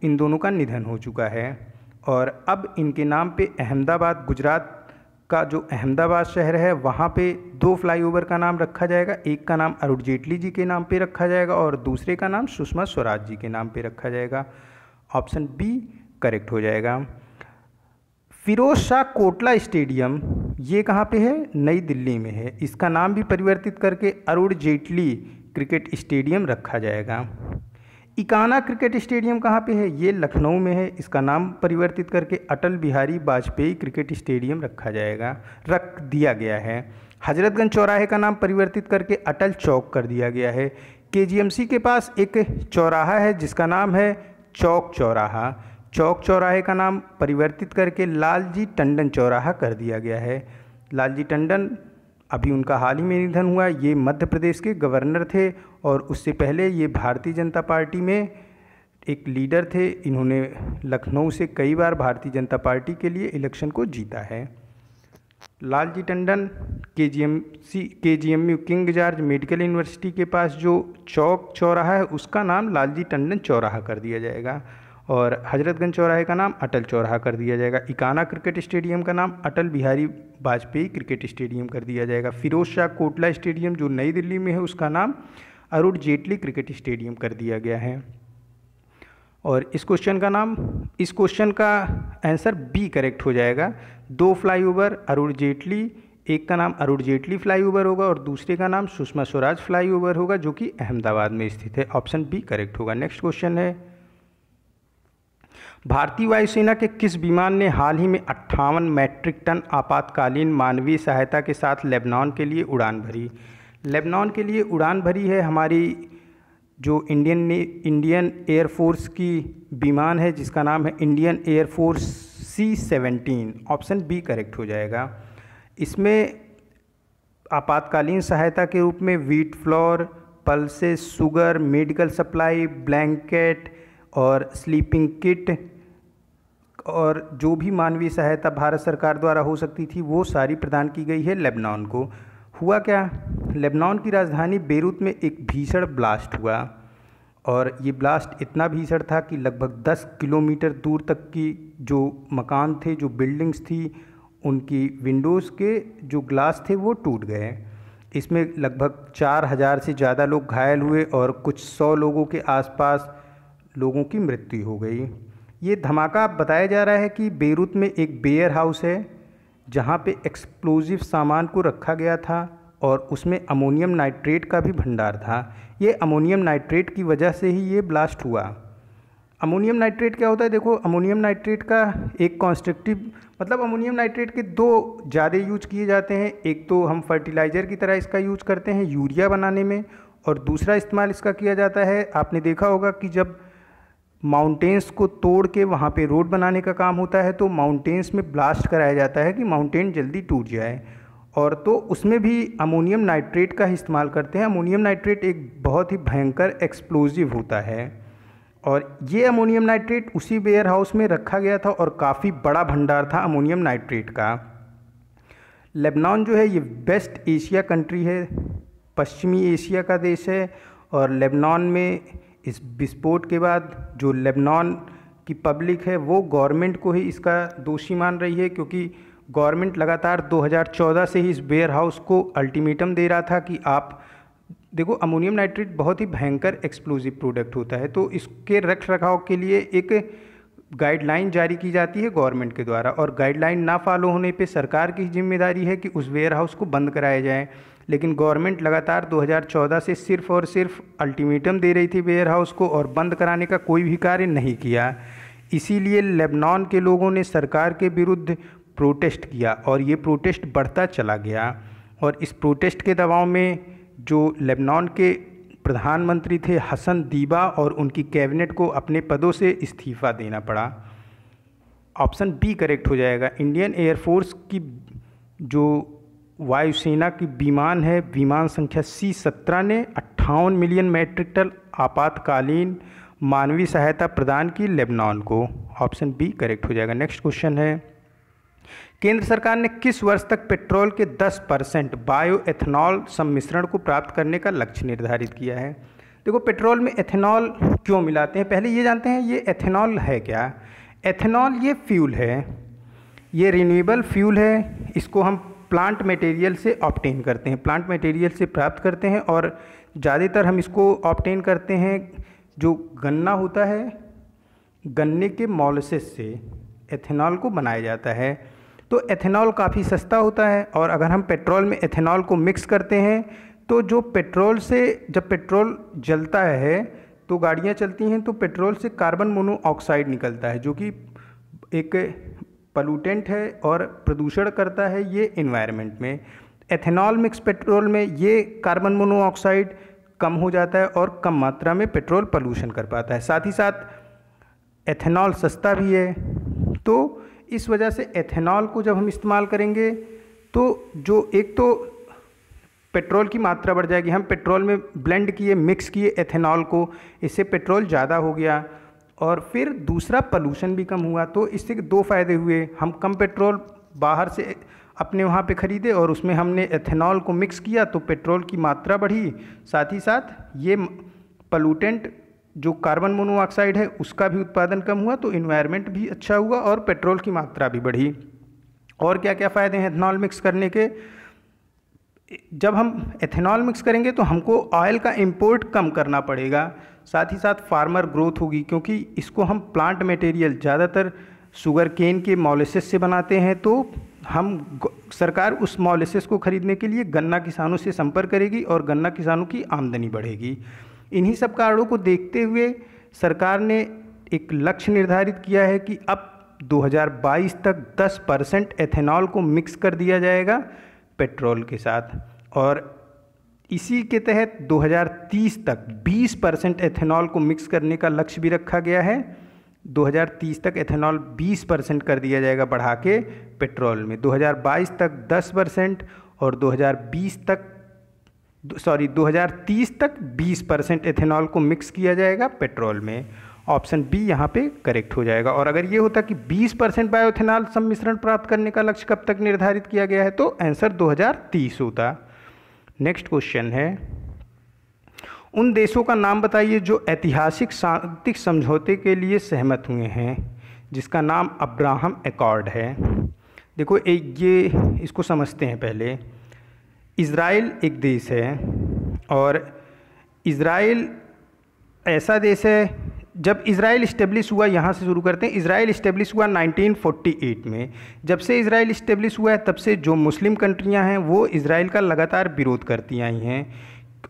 इन दोनों का निधन हो चुका है और अब इनके नाम पे अहमदाबाद गुजरात का जो अहमदाबाद शहर है वहाँ पे दो फ्लाईओवर का नाम रखा जाएगा एक का नाम अरुण जेटली जी के नाम पे रखा जाएगा और दूसरे का नाम सुषमा स्वराज जी के नाम पे रखा जाएगा ऑप्शन बी करेक्ट हो जाएगा फिरोज शाह कोटला स्टेडियम ये कहाँ पे है नई दिल्ली में है इसका नाम भी परिवर्तित करके अरुण जेटली क्रिकेट स्टेडियम रखा जाएगा इकाना क्रिकेट स्टेडियम कहाँ पे है ये लखनऊ में है इसका नाम परिवर्तित करके अटल बिहारी वाजपेयी क्रिकेट स्टेडियम रखा जाएगा रख दिया गया है हजरतगंज चौराहे का नाम परिवर्तित करके अटल चौक कर दिया गया है के के पास एक चौराहा है जिसका नाम है चौक चौराहा चौक चौराहे का नाम परिवर्तित करके लालजी टंडन चौराहा कर दिया गया है लालजी टंडन अभी उनका हाल ही में निधन हुआ ये मध्य प्रदेश के गवर्नर थे और उससे पहले ये भारतीय जनता पार्टी में एक लीडर थे इन्होंने लखनऊ से कई बार भारतीय जनता पार्टी के लिए इलेक्शन को जीता है लालजी टंडन के जी एम सी के G M U King George medical university के पास जो चौक चौराहा है उसका नाम लालजी टंडन चौराहा कर दिया जाएगा और हजरतगंज चौराहे का नाम अटल चौराहा कर दिया जाएगा इकाना क्रिकेट स्टेडियम का नाम अटल बिहारी वाजपेयी क्रिकेट स्टेडियम कर दिया जाएगा फिरोज शाह कोटला स्टेडियम जो नई दिल्ली में है उसका नाम अरुण जेटली क्रिकेट स्टेडियम कर दिया गया है और इस क्वेश्चन का नाम इस क्वेश्चन का आंसर बी करेक्ट हो जाएगा दो फ्लाईओवर अरुण जेटली एक का नाम अरुण जेटली फ्लाईओवर होगा और दूसरे का नाम सुषमा स्वराज फ्लाईओवर होगा जो कि अहमदाबाद में स्थित है ऑप्शन बी करेक्ट होगा नेक्स्ट क्वेश्चन है भारतीय वायुसेना के किस विमान ने हाल ही में अट्ठावन मैट्रिक टन आपातकालीन मानवीय सहायता के साथ लेबनान के लिए उड़ान भरी लेबनान के लिए उड़ान भरी है हमारी जो इंडियन ने इंडियन एयरफोर्स की विमान है जिसका नाम है Indian air force C seventeen option B correct हो जाएगा इसमें आपातकालीन सहायता के रूप में wheat flour pulses sugar medical supply blanket और स्लीपिंग किट और जो भी मानवीय सहायता भारत सरकार द्वारा हो सकती थी वो सारी प्रदान की गई है लेबनान को हुआ क्या लेबनान की राजधानी बेरूत में एक भीषण ब्लास्ट हुआ और ये ब्लास्ट इतना भीषण था कि लगभग 10 किलोमीटर दूर तक की जो मकान थे जो बिल्डिंग्स थी उनकी विंडोज़ के जो ग्लास थे वो टूट गए इसमें लगभग चार हज़ार से ज़्यादा लोग घायल हुए और कुछ सौ लोगों के आसपास लोगों की मृत्यु हो गई ये धमाका बताया जा रहा है कि बेरूत में एक बेयर हाउस है जहाँ पे एक्सप्लोजिव सामान को रखा गया था और उसमें अमोनियम नाइट्रेट का भी भंडार था ये अमोनियम नाइट्रेट की वजह से ही ये ब्लास्ट हुआ अमोनियम नाइट्रेट क्या होता है देखो अमोनियम नाइट्रेट का एक कॉन्स्ट्रक्टिव मतलब अमोनियम नाइट्रेट के दो ज़्यादा यूज किए जाते हैं एक तो हम फर्टिलाइज़र की तरह इसका यूज करते हैं यूरिया बनाने में और दूसरा इस्तेमाल इसका किया जाता है आपने देखा होगा कि जब माउंटेन्स को तोड़ के वहाँ पे रोड बनाने का काम होता है तो माउंटेन्स में ब्लास्ट कराया जाता है कि माउंटेन जल्दी टूट जाए और तो उसमें भी अमोनियम नाइट्रेट का इस्तेमाल करते हैं अमोनियम नाइट्रेट एक बहुत ही भयंकर एक्सप्लोजिव होता है और ये अमोनियम नाइट्रेट उसी वेयर हाउस में रखा गया था और काफ़ी बड़ा भंडार था अमोनियम नाइट्रेट का लेबनान जो है ये वेस्ट एशिया कंट्री है पश्चिमी एशिया का देश है और लेबनान में इस विस्फोट के बाद जो लेबनान की पब्लिक है वो गवर्नमेंट को ही इसका दोषी मान रही है क्योंकि गवर्नमेंट लगातार 2014 से ही इस वेयर हाउस को अल्टीमेटम दे रहा था कि आप देखो अमोनियम नाइट्रेट बहुत ही भयंकर एक्सप्लोजिव प्रोडक्ट होता है तो इसके रख रखाव के लिए एक गाइडलाइन जारी की जाती है गवर्नमेंट के द्वारा और गाइडलाइन ना फॉलो होने पे सरकार की जिम्मेदारी है कि उस वेयर हाउस को बंद कराया जाए लेकिन गवर्नमेंट लगातार 2014 से सिर्फ और सिर्फ अल्टीमेटम दे रही थी वेयर हाउस को और बंद कराने का कोई भी कार्य नहीं किया इसीलिए लेबनान के लोगों ने सरकार के विरुद्ध प्रोटेस्ट किया और ये प्रोटेस्ट बढ़ता चला गया और इस प्रोटेस्ट के दबाव में जो लेबनान के प्रधानमंत्री थे हसन दीबा और उनकी कैबिनेट को अपने पदों से इस्तीफ़ा देना पड़ा ऑप्शन बी करेक्ट हो जाएगा इंडियन एयरफोर्स की जो वायुसेना की विमान है विमान संख्या सी सत्रह ने अट्ठावन मिलियन मैट्रिक टन आपातकालीन मानवीय सहायता प्रदान की लेबनान को ऑप्शन बी करेक्ट हो जाएगा नेक्स्ट क्वेश्चन है केंद्र सरकार ने किस वर्ष तक पेट्रोल के 10 परसेंट बायो एथेनॉल सम्मिश्रण को प्राप्त करने का लक्ष्य निर्धारित किया है देखो पेट्रोल में एथेनॉल क्यों मिलाते हैं पहले ये जानते हैं ये एथेनॉल है क्या एथेनॉल ये फ्यूल है ये रिन्यूएबल फ्यूल है इसको हम प्लांट मटेरियल से ऑप्टेन करते हैं प्लांट मटेरियल से प्राप्त करते हैं और ज़्यादातर हम इसको ऑप्टेन करते हैं जो गन्ना होता है गन्ने के मोलसेस से एथेनॉल को बनाया जाता है तो एथेनॉल काफ़ी सस्ता होता है और अगर हम पेट्रोल में एथेनॉल को मिक्स करते हैं तो जो पेट्रोल से जब पेट्रोल जलता है तो गाड़ियाँ चलती हैं तो पेट्रोल से कार्बन मोनोऑक्साइड निकलता है जो कि एक पलूटेंट है और प्रदूषण करता है ये इन्वायरमेंट में एथेनॉल मिक्स पेट्रोल में ये कार्बन मोनोऑक्साइड कम हो जाता है और कम मात्रा में पेट्रोल पलूषण कर पाता है साथ ही साथ एथेनॉल सस्ता भी है तो इस वजह से एथेनॉल को जब हम इस्तेमाल करेंगे तो जो एक तो पेट्रोल की मात्रा बढ़ जाएगी हम पेट्रोल में ब्लेंड किए मिक्स किए एथेनॉल को इससे पेट्रोल ज़्यादा हो गया और फिर दूसरा पलूशन भी कम हुआ तो इससे दो फ़ायदे हुए हम कम पेट्रोल बाहर से अपने वहाँ पे ख़रीदे और उसमें हमने एथेनॉल को मिक्स किया तो पेट्रोल की मात्रा बढ़ी साथ ही साथ ये पलूटेंट जो कार्बन मोनोऑक्साइड है उसका भी उत्पादन कम हुआ तो इन्वायरमेंट भी अच्छा हुआ और पेट्रोल की मात्रा भी बढ़ी और क्या क्या फ़ायदे हैं एथेनॉल मिक्स करने के जब हम एथेनॉल मिक्स करेंगे तो हमको ऑयल का इम्पोर्ट कम करना पड़ेगा साथ ही साथ फार्मर ग्रोथ होगी क्योंकि इसको हम प्लांट मटेरियल ज़्यादातर शुगर केन के मॉलिसिस से बनाते हैं तो हम सरकार उस मॉलिसिस को ख़रीदने के लिए गन्ना किसानों से संपर्क करेगी और गन्ना किसानों की आमदनी बढ़ेगी इन्हीं सब कारणों को देखते हुए सरकार ने एक लक्ष्य निर्धारित किया है कि अब 2022 तक 10 परसेंट एथेनॉल को मिक्स कर दिया जाएगा पेट्रोल के साथ और इसी के तहत 2030 तक 20 परसेंट एथेनॉल को मिक्स करने का लक्ष्य भी रखा गया है 2030 तक एथेनॉल 20 परसेंट कर दिया जाएगा बढ़ा के पेट्रोल में 2022 तक 10 परसेंट और 2020 तक सॉरी 2030 तक 20 परसेंट एथेनॉल को मिक्स किया जाएगा पेट्रोल में ऑप्शन बी यहाँ पे करेक्ट हो जाएगा और अगर ये होता कि 20 परसेंट बायोथेनॉल सम्मिश्रण प्राप्त करने का लक्ष्य कब तक निर्धारित किया गया है तो आंसर 2030 होता नेक्स्ट क्वेश्चन है उन देशों का नाम बताइए जो ऐतिहासिक शांतिक समझौते के लिए सहमत हुए हैं जिसका नाम अब्राहम एकॉर्ड है देखो एक ये इसको समझते हैं पहले इसराइल एक देश है और इसराइल ऐसा देश है जब इसराइल इस्टेब्लिश हुआ यहाँ से शुरू करते हैं इसराइल इस्टेब्लिश हुआ 1948 में जब से इसराइल इस्टेब्लिश हुआ है तब से जो मुस्लिम कंट्रियाँ हैं वो इसराइल का लगातार विरोध करती आई हैं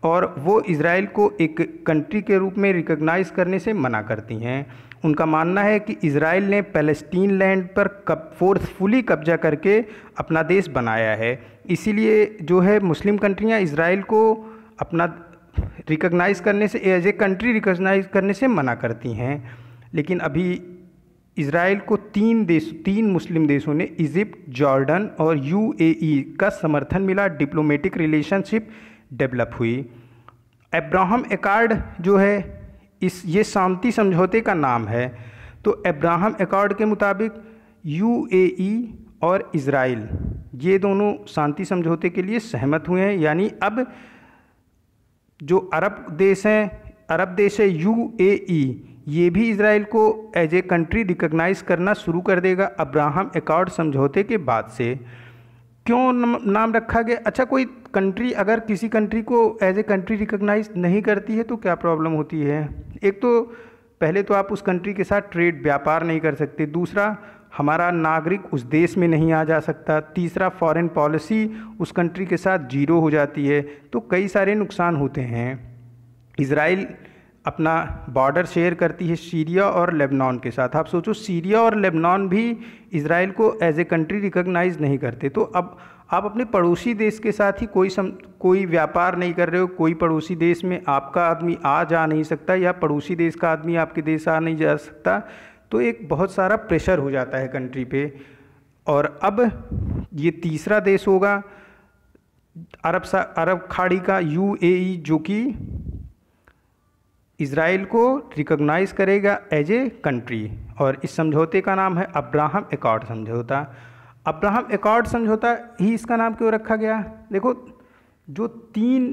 और वो इसराइल को एक कंट्री के रूप में रिकग्नाइज करने से मना करती हैं उनका मानना है कि इसराइल ने पैलेस्टीन लैंड पर कब फोर्सफुली कब्जा करके अपना देश बनाया है इसीलिए जो है मुस्लिम कंट्रियाँ इसराइल को अपना रिकग्नाइज करने से एज ए कंट्री रिकग्नाइज करने से मना करती हैं लेकिन अभी इसराइल को तीन देश तीन मुस्लिम देशों ने इजिप्ट जॉर्डन और ए का समर्थन मिला डिप्लोमेटिक रिलेशनशिप डेवलप हुई अब्राहम एकार्ड जो है इस ये शांति समझौते का नाम है तो अब्राहम एकार्ड के मुताबिक ए और इसराइल ये दोनों शांति समझौते के लिए सहमत हुए हैं यानी अब जो अरब देश हैं अरब देश है यू ए ई ये भी इसराइल को एज ए कंट्री रिकग्नाइज करना शुरू कर देगा अब्राहम एकॉर्ड समझौते के बाद से क्यों नाम रखा गया अच्छा कोई कंट्री अगर किसी कंट्री को एज ए कंट्री रिकग्नाइज नहीं करती है तो क्या प्रॉब्लम होती है एक तो पहले तो आप उस कंट्री के साथ ट्रेड व्यापार नहीं कर सकते दूसरा हमारा नागरिक उस देश में नहीं आ जा सकता तीसरा फॉरेन पॉलिसी उस कंट्री के साथ जीरो हो जाती है तो कई सारे नुकसान होते हैं इसराइल अपना बॉर्डर शेयर करती है सीरिया और लेबनान के साथ आप सोचो सीरिया और लेबनान भी इसराइल को एज ए कंट्री रिकग्नाइज नहीं करते तो अब आप अपने पड़ोसी देश के साथ ही कोई सम कोई व्यापार नहीं कर रहे हो कोई पड़ोसी देश में आपका आदमी आ जा नहीं सकता या पड़ोसी देश का आदमी आपके देश आ नहीं जा सकता तो एक बहुत सारा प्रेशर हो जाता है कंट्री पे और अब ये तीसरा देश होगा अरब सा अरब खाड़ी का यूएई जो कि इसराइल को रिकॉग्नाइज करेगा एज ए कंट्री और इस समझौते का नाम है अब्राहम एकॉर्ड समझौता अब्राहम एकॉर्ड समझौता ही इसका नाम क्यों रखा गया देखो जो तीन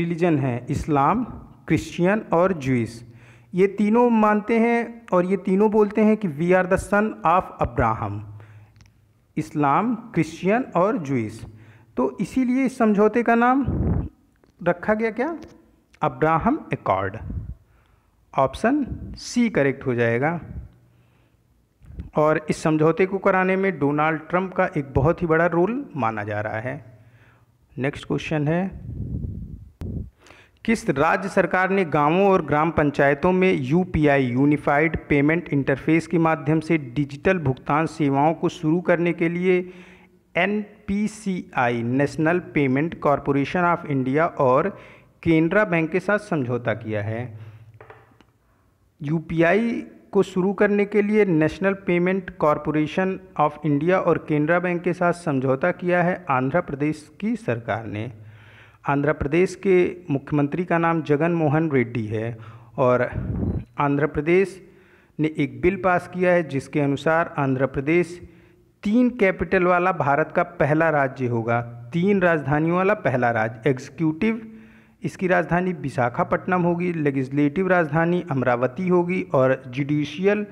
रिलीजन हैं इस्लाम क्रिश्चियन और जूस ये तीनों मानते हैं और ये तीनों बोलते हैं कि we are the son of Abraham इस्लाम क्रिश्चियन और जूस तो इसीलिए इस समझौते का नाम रखा गया क्या Abraham accord option C correct हो जाएगा और इस समझौते को कराने में डोनाल्ड ट्रंप का एक बहुत ही बड़ा रोल माना जा रहा है नेक्स्ट क्वेश्चन है किस राज्य सरकार ने गांवों और ग्राम पंचायतों में यू यूनिफाइड पेमेंट इंटरफेस के माध्यम से डिजिटल भुगतान सेवाओं को शुरू करने के लिए एन national payment corporation of India और केनरा बैंक के साथ समझौता किया है यू को शुरू करने के लिए national payment corporation of India और केनरा बैंक के साथ समझौता किया है आंध्र प्रदेश की सरकार ने आंध्र प्रदेश के मुख्यमंत्री का नाम जगन मोहन रेड्डी है और आंध्र प्रदेश ने एक बिल पास किया है जिसके अनुसार आंध्र प्रदेश तीन कैपिटल वाला भारत का पहला राज्य होगा तीन राजधानियों वाला पहला राज्य एग्जीक्यूटिव इसकी राजधानी विशाखापट्टनम होगी लेजिस्लेटिव राजधानी अमरावती होगी और जुडिशियल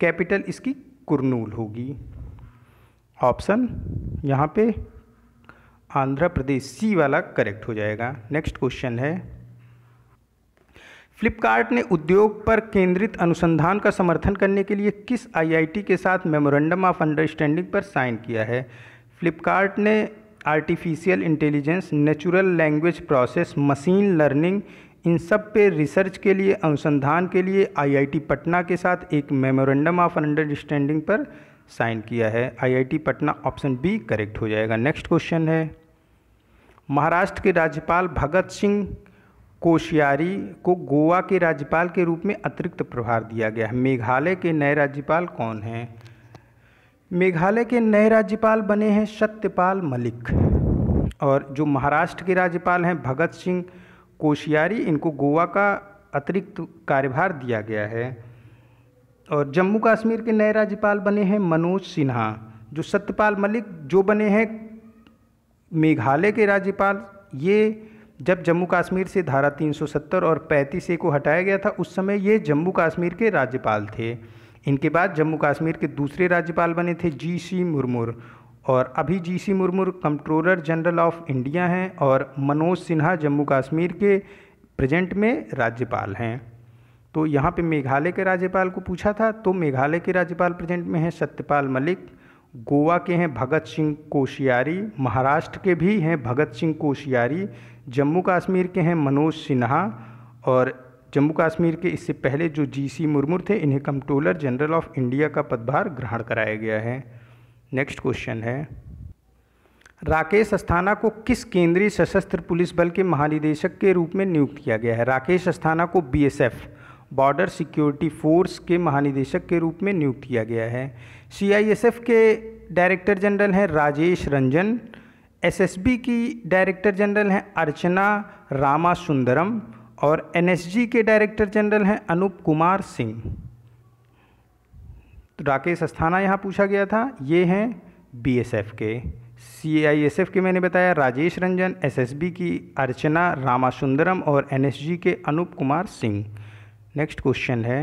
कैपिटल इसकी कुरनूल होगी ऑप्शन यहाँ पे आंध्र प्रदेश सी वाला करेक्ट हो जाएगा नेक्स्ट क्वेश्चन है फ्लिपकार्ट ने उद्योग पर केंद्रित अनुसंधान का समर्थन करने के लिए किस आईआईटी के साथ मेमोरेंडम ऑफ अंडरस्टैंडिंग पर साइन किया है फ्लिपकार्ट ने artificial intelligence natural language process machine learning इन सब पे रिसर्च के लिए अनुसंधान के लिए आईआईटी पटना के साथ एक मेमोरेंडम ऑफ अंडरस्टैंडिंग पर साइन किया है IIT Patna option B correct हो जाएगा नेक्स्ट क्वेश्चन है महाराष्ट्र के राज्यपाल भगत सिंह कोश्यारी को गोवा के राज्यपाल के रूप में अतिरिक्त प्रभार दिया गया है मेघालय के नए राज्यपाल कौन हैं मेघालय के नए राज्यपाल बने हैं सत्यपाल मलिक और जो महाराष्ट्र के राज्यपाल हैं भगत सिंह कोश्यारी इनको गोवा का अतिरिक्त कार्यभार दिया गया है और जम्मू कश्मीर के नए राज्यपाल बने हैं मनोज सिन्हा जो सत्यपाल मलिक जो बने हैं मेघालय के राज्यपाल ये जब जम्मू कश्मीर से धारा 370 और 35 ए को हटाया गया था उस समय ये जम्मू कश्मीर के राज्यपाल थे इनके बाद जम्मू कश्मीर के दूसरे राज्यपाल बने थे जी सी मुर्मुर और अभी G C Murmu controller general of India हैं और मनोज सिन्हा जम्मू कश्मीर के प्रेजेंट में राज्यपाल हैं तो यहाँ पे मेघालय के राज्यपाल को पूछा था तो मेघालय के राज्यपाल प्रेजेंट में हैं सत्यपाल मलिक गोवा के हैं भगत सिंह कोशियारी महाराष्ट्र के भी हैं भगत सिंह कोशियारी जम्मू कश्मीर के हैं मनोज सिन्हा और जम्मू कश्मीर के इससे पहले जो जी सी मुर्मू थे इन्हें कंट्रोलर जनरल ऑफ इंडिया का पदभार ग्रहण कराया गया है नेक्स्ट क्वेश्चन है राकेश अस्थाना को किस केंद्रीय सशस्त्र पुलिस बल के महानिदेशक के रूप में नियुक्त किया गया है राकेश अस्थाना को बीएसएफ बॉर्डर सिक्योरिटी फोर्स के महानिदेशक के रूप में नियुक्त किया गया है सीआईएसएफ के डायरेक्टर जनरल हैं राजेश रंजन एसएसबी की डायरेक्टर जनरल हैं अर्चना रामा सुंदरम और एनएसजी के डायरेक्टर जनरल हैं अनूप कुमार सिंह तो राकेश अस्थाना यहाँ पूछा गया था ये हैं बीएसएफ के सीआईएसएफ के मैंने बताया राजेश रंजन एसएसबी की अर्चना रामा सुंदरम और एनएसजी के अनूप कुमार सिंह नेक्स्ट क्वेश्चन है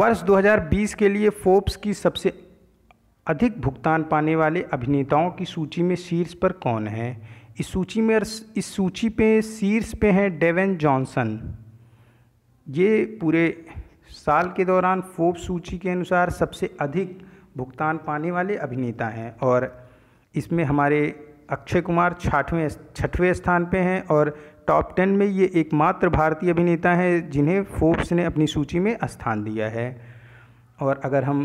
वर्ष 2020 के लिए फोर्ब्स की सबसे अधिक भुगतान पाने वाले अभिनेताओं की सूची में शीर्ष पर कौन है इस सूची में इस सूची पे शीर्ष पे हैं डेवन जॉनसन ये पूरे साल के दौरान फोर्ब सूची के अनुसार सबसे अधिक भुगतान पाने वाले अभिनेता हैं और इसमें हमारे अक्षय कुमार छठवें छठवें स्थान पे हैं और टॉप टेन में ये एकमात्र भारतीय अभिनेता हैं जिन्हें फोर्ब्स ने अपनी सूची में स्थान दिया है और अगर हम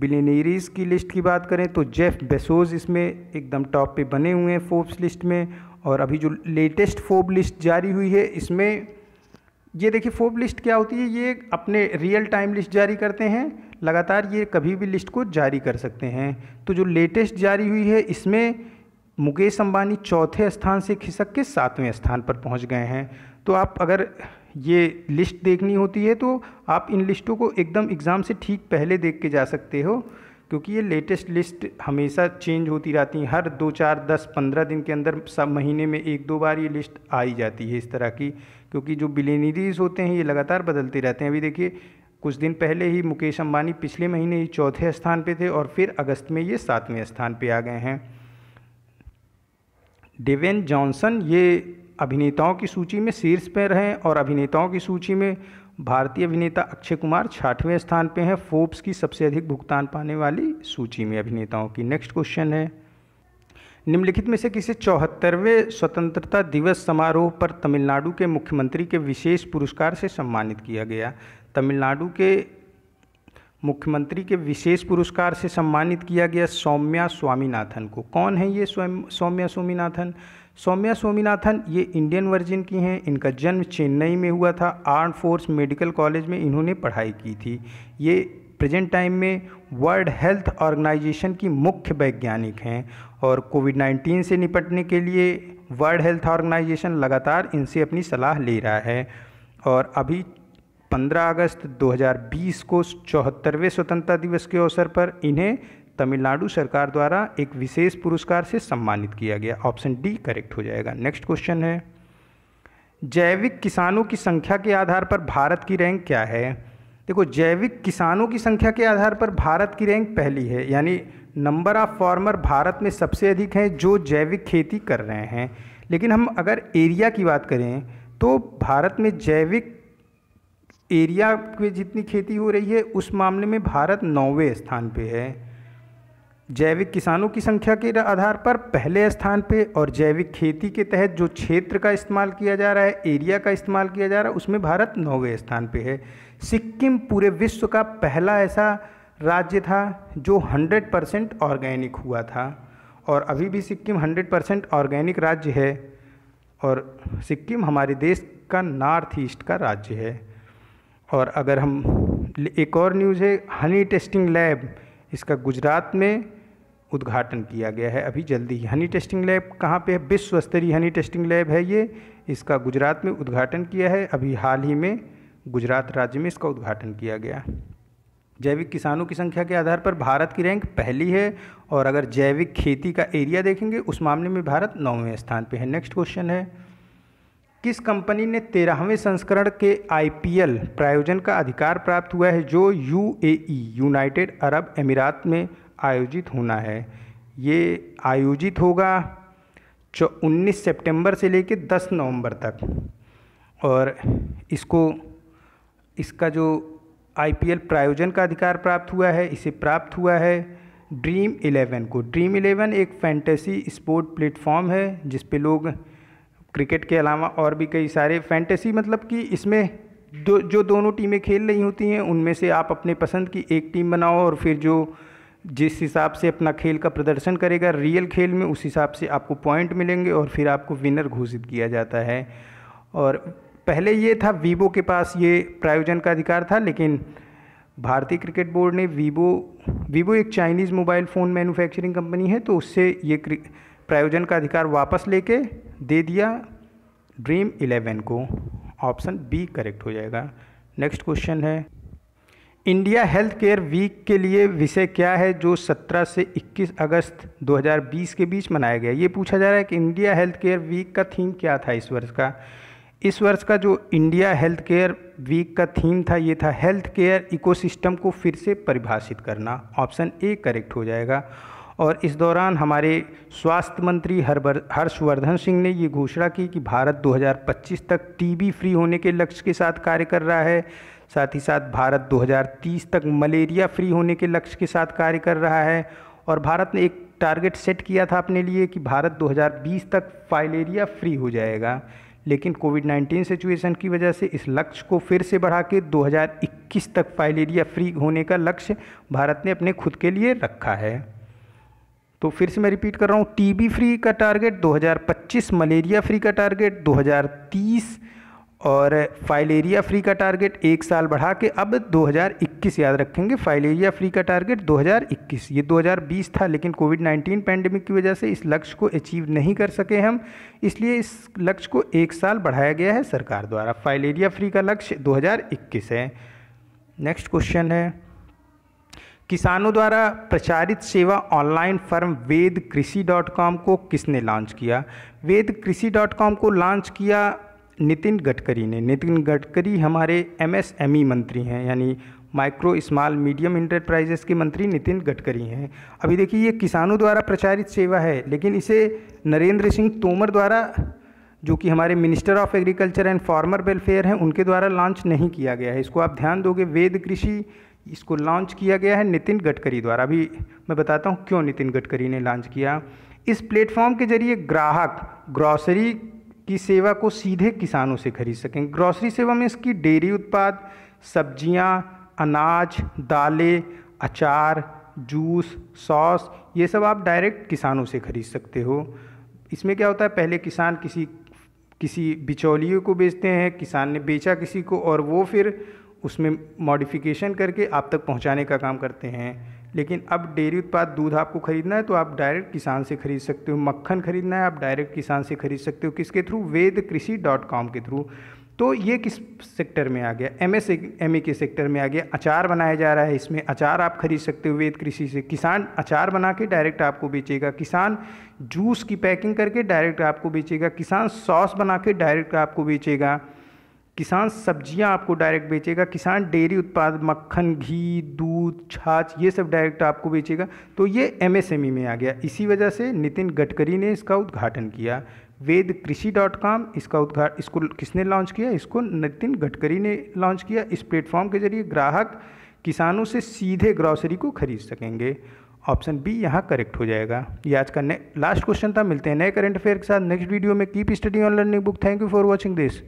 बिलीनरीज की लिस्ट की बात करें तो जेफ़ बेसोज इसमें एकदम टॉप पे बने हुए हैं फोर्ब्स लिस्ट में और अभी जो लेटेस्ट फोर्ब लिस्ट जारी हुई है इसमें ये देखिए फोर्ब लिस्ट क्या होती है ये अपने रियल टाइम लिस्ट जारी करते हैं लगातार ये कभी भी लिस्ट को जारी कर सकते हैं तो जो लेटेस्ट जारी हुई है इसमें मुकेश अंबानी चौथे स्थान से खिसक के सातवें स्थान पर पहुंच गए हैं तो आप अगर ये लिस्ट देखनी होती है तो आप इन लिस्टों को एकदम एग्ज़ाम से ठीक पहले देख के जा सकते हो क्योंकि ये लेटेस्ट लिस्ट हमेशा चेंज होती रहती है हर दो चार दस पंद्रह दिन के अंदर सब महीने में एक दो बार ये लिस्ट आई जाती है इस तरह की क्योंकि जो बिलेनीरीज होते हैं ये लगातार बदलते रहते हैं अभी देखिए कुछ दिन पहले ही मुकेश अंबानी पिछले महीने ही चौथे स्थान पे थे और फिर अगस्त में ये सातवें स्थान पे आ गए हैं डेवेन जॉनसन ये अभिनेताओं की सूची में शीर्ष पर रहे और अभिनेताओं की सूची में भारतीय अभिनेता अक्षय कुमार छाठवें स्थान पे हैं फोर्ब्स की सबसे अधिक भुगतान पाने वाली सूची में अभिनेताओं की नेक्स्ट क्वेश्चन है निम्नलिखित में से किसे चौहत्तरवें स्वतंत्रता दिवस समारोह पर तमिलनाडु के मुख्यमंत्री के विशेष पुरस्कार से सम्मानित किया गया तमिलनाडु के मुख्यमंत्री के विशेष पुरस्कार से सम्मानित किया गया सौम्या स्वामीनाथन को कौन है ये सौम्या स्वामीनाथन सौम्या स्वामीनाथन ये इंडियन वर्जिन की हैं इनका जन्म चेन्नई में हुआ था आर्म फोर्स मेडिकल कॉलेज में इन्होंने पढ़ाई की थी ये प्रेजेंट टाइम में वर्ल्ड हेल्थ ऑर्गेनाइजेशन की मुख्य वैज्ञानिक हैं और कोविड 19 से निपटने के लिए वर्ल्ड हेल्थ ऑर्गेनाइजेशन लगातार इनसे अपनी सलाह ले रहा है और अभी 15 अगस्त 2020 को चौहत्तरवें स्वतंत्रता दिवस के अवसर पर इन्हें तमिलनाडु सरकार द्वारा एक विशेष पुरस्कार से सम्मानित किया गया ऑप्शन डी करेक्ट हो जाएगा नेक्स्ट क्वेश्चन है जैविक किसानों की संख्या के आधार पर भारत की रैंक क्या है देखो जैविक किसानों की संख्या के आधार पर भारत की रैंक पहली है यानी नंबर ऑफ़ फार्मर भारत में सबसे अधिक हैं जो जैविक खेती कर रहे हैं लेकिन हम अगर एरिया की बात करें तो भारत में जैविक एरिया पे जितनी खेती हो रही है उस मामले में भारत नौवे स्थान पे है जैविक किसानों की संख्या के आधार पर पहले स्थान पे और जैविक खेती के तहत जो क्षेत्र का इस्तेमाल किया जा रहा है एरिया का इस्तेमाल किया जा रहा है उसमें भारत नौवे स्थान पे है सिक्किम पूरे विश्व का पहला ऐसा राज्य था जो 100 परसेंट ऑर्गेनिक हुआ था और अभी भी सिक्किम 100 परसेंट ऑर्गेनिक राज्य है और सिक्किम हमारे देश का नॉर्थ ईस्ट का राज्य है और अगर हम एक और न्यूज़ है हनी टेस्टिंग लैब इसका गुजरात में उद्घाटन किया गया है अभी जल्दी ही हनी टेस्टिंग लैब कहाँ पे है विश्व स्तरीय हनी टेस्टिंग लैब है ये इसका गुजरात में उद्घाटन किया है अभी हाल ही में गुजरात राज्य में इसका उद्घाटन किया गया जैविक किसानों की संख्या के आधार पर भारत की रैंक पहली है और अगर जैविक खेती का एरिया देखेंगे उस मामले में भारत नौवें स्थान पर है नेक्स्ट क्वेश्चन है किस कंपनी ने तेरहवें संस्करण के आईपीएल प्रायोजन का अधिकार प्राप्त हुआ है जो यूएई यूनाइटेड अरब अमीरात में आयोजित होना है ये आयोजित होगा उन्नीस सेप्टेम्बर से लेकर 10 नवंबर तक और इसको इसका जो आईपीएल प्रायोजन का अधिकार प्राप्त हुआ है इसे प्राप्त हुआ है ड्रीम इलेवन को ड्रीम इलेवन एक फैंटेसी स्पोर्ट प्लेटफॉर्म है जिस पे लोग क्रिकेट के अलावा और भी कई सारे फैंटेसी मतलब कि इसमें दो जो दोनों टीमें खेल रही होती हैं उनमें से आप अपने पसंद की एक टीम बनाओ और फिर जो जिस हिसाब से अपना खेल का प्रदर्शन करेगा रियल खेल में उस हिसाब से आपको पॉइंट मिलेंगे और फिर आपको विनर घोषित किया जाता है और पहले ये था वीवो के पास ये प्रायोजन का अधिकार था लेकिन भारतीय क्रिकेट बोर्ड ने वीवो वीवो एक Chinese mobile phone manufacturing company है तो उससे ये प्रायोजन का अधिकार वापस लेके दे दिया ड्रीम इलेवन को ऑप्शन बी करेक्ट हो जाएगा नेक्स्ट क्वेश्चन है इंडिया हेल्थ केयर वीक के लिए विषय क्या है जो 17 से 21 अगस्त 2020 के बीच मनाया गया ये पूछा जा रहा है कि इंडिया हेल्थ केयर वीक का थीम क्या था इस वर्ष का इस वर्ष का जो इंडिया हेल्थ केयर वीक का थीम था ये था हेल्थ केयर इकोसिस्टम को फिर से परिभाषित करना ऑप्शन ए करेक्ट हो जाएगा और इस दौरान हमारे स्वास्थ्य मंत्री हरबर हर्षवर्धन सिंह ने ये घोषणा की कि भारत 2025 तक टीबी फ्री होने के लक्ष्य के साथ कार्य कर रहा है साथ ही साथ भारत 2030 तक मलेरिया फ्री होने के लक्ष्य के साथ कार्य कर रहा है और भारत ने एक टारगेट सेट किया था अपने लिए कि भारत 2020 तक फाइलेरिया फ्री हो जाएगा लेकिन कोविड 19 सिचुएशन की वजह से इस लक्ष्य को फिर से बढ़ा के 2021 तक फाइलेरिया फ्री होने का लक्ष्य भारत ने अपने खुद के लिए रखा है तो फिर से मैं रिपीट कर रहा हूँ टीबी फ्री का टारगेट 2025 मलेरिया फ्री का टारगेट 2030 और फाइलेरिया फ्री का टारगेट एक साल बढ़ा के अब 2021 याद रखेंगे फाइलेरिया फ्री का टारगेट 2021 ये 2020 था लेकिन कोविड 19 पैंडमिक की वजह से इस लक्ष्य को अचीव नहीं कर सके हम इसलिए इस लक्ष्य को एक साल बढ़ाया गया है सरकार द्वारा फाइलेरिया फ्री का लक्ष्य दो है नेक्स्ट क्वेश्चन है किसानों द्वारा प्रचारित सेवा ऑनलाइन फर्म वेद कृषि डॉट कॉम को किसने लॉन्च किया वेद कृषि डॉट कॉम को लॉन्च किया नितिन गडकरी ने नितिन गडकरी हमारे एमएसएमई e मंत्री हैं यानी माइक्रो स्मॉल मीडियम इंटरप्राइजेस के मंत्री नितिन गडकरी हैं अभी देखिए ये किसानों द्वारा प्रचारित सेवा है लेकिन इसे नरेंद्र सिंह तोमर द्वारा जो कि हमारे minister of agriculture and farmer welfare हैं उनके द्वारा लॉन्च नहीं किया गया है इसको आप ध्यान दोगे वेद कृषि इसको लॉन्च किया गया है नितिन गडकरी द्वारा अभी मैं बताता हूँ क्यों नितिन गडकरी ने लॉन्च किया इस प्लेटफॉर्म के जरिए ग्राहक ग्रॉसरी की सेवा को सीधे किसानों से खरीद सकें ग्रॉसरी सेवा में इसकी डेयरी उत्पाद सब्जियाँ अनाज दालें अचार जूस सॉस ये सब आप डायरेक्ट किसानों से खरीद सकते हो इसमें क्या होता है पहले किसान किसी किसी बिचौलियों को बेचते हैं किसान ने बेचा किसी को और वो फिर उसमें मॉडिफिकेशन करके आप तक पहुंचाने का काम करते हैं लेकिन अब डेयरी उत्पाद दूध आपको ख़रीदना है तो आप डायरेक्ट किसान से खरीद सकते हो मक्खन खरीदना है आप डायरेक्ट किसान से खरीद सकते हो किसके थ्रू वेद कृषि डॉट कॉम के थ्रू तो ये किस सेक्टर में आ गया एम एस एम ए के सेक्टर में आ गया अचार बनाया जा रहा है इसमें अचार आप खरीद सकते हो वेद कृषि से किसान अचार बना के डायरेक्ट आपको बेचेगा किसान जूस की पैकिंग करके डायरेक्ट आपको बेचेगा किसान सॉस बना के डायरेक्ट आपको बेचेगा किसान सब्जियां आपको डायरेक्ट बेचेगा किसान डेयरी उत्पाद मक्खन घी दूध छाछ ये सब डायरेक्ट आपको बेचेगा तो ये एमएसएमई e में आ गया इसी वजह से नितिन गडकरी ने इसका उद्घाटन किया वेद कृषि डॉट कॉम इसका उद्घाट इसको किसने लॉन्च किया इसको नितिन गडकरी ने लॉन्च किया इस प्लेटफॉर्म के जरिए ग्राहक किसानों से सीधे ग्रॉसरी को खरीद सकेंगे ऑप्शन बी यहाँ करेक्ट हो जाएगा ये आज का लास्ट क्वेश्चन था मिलते हैं नए करंट अफेयर के साथ नेक्स्ट वीडियो में keep study on learning book thank you for watching this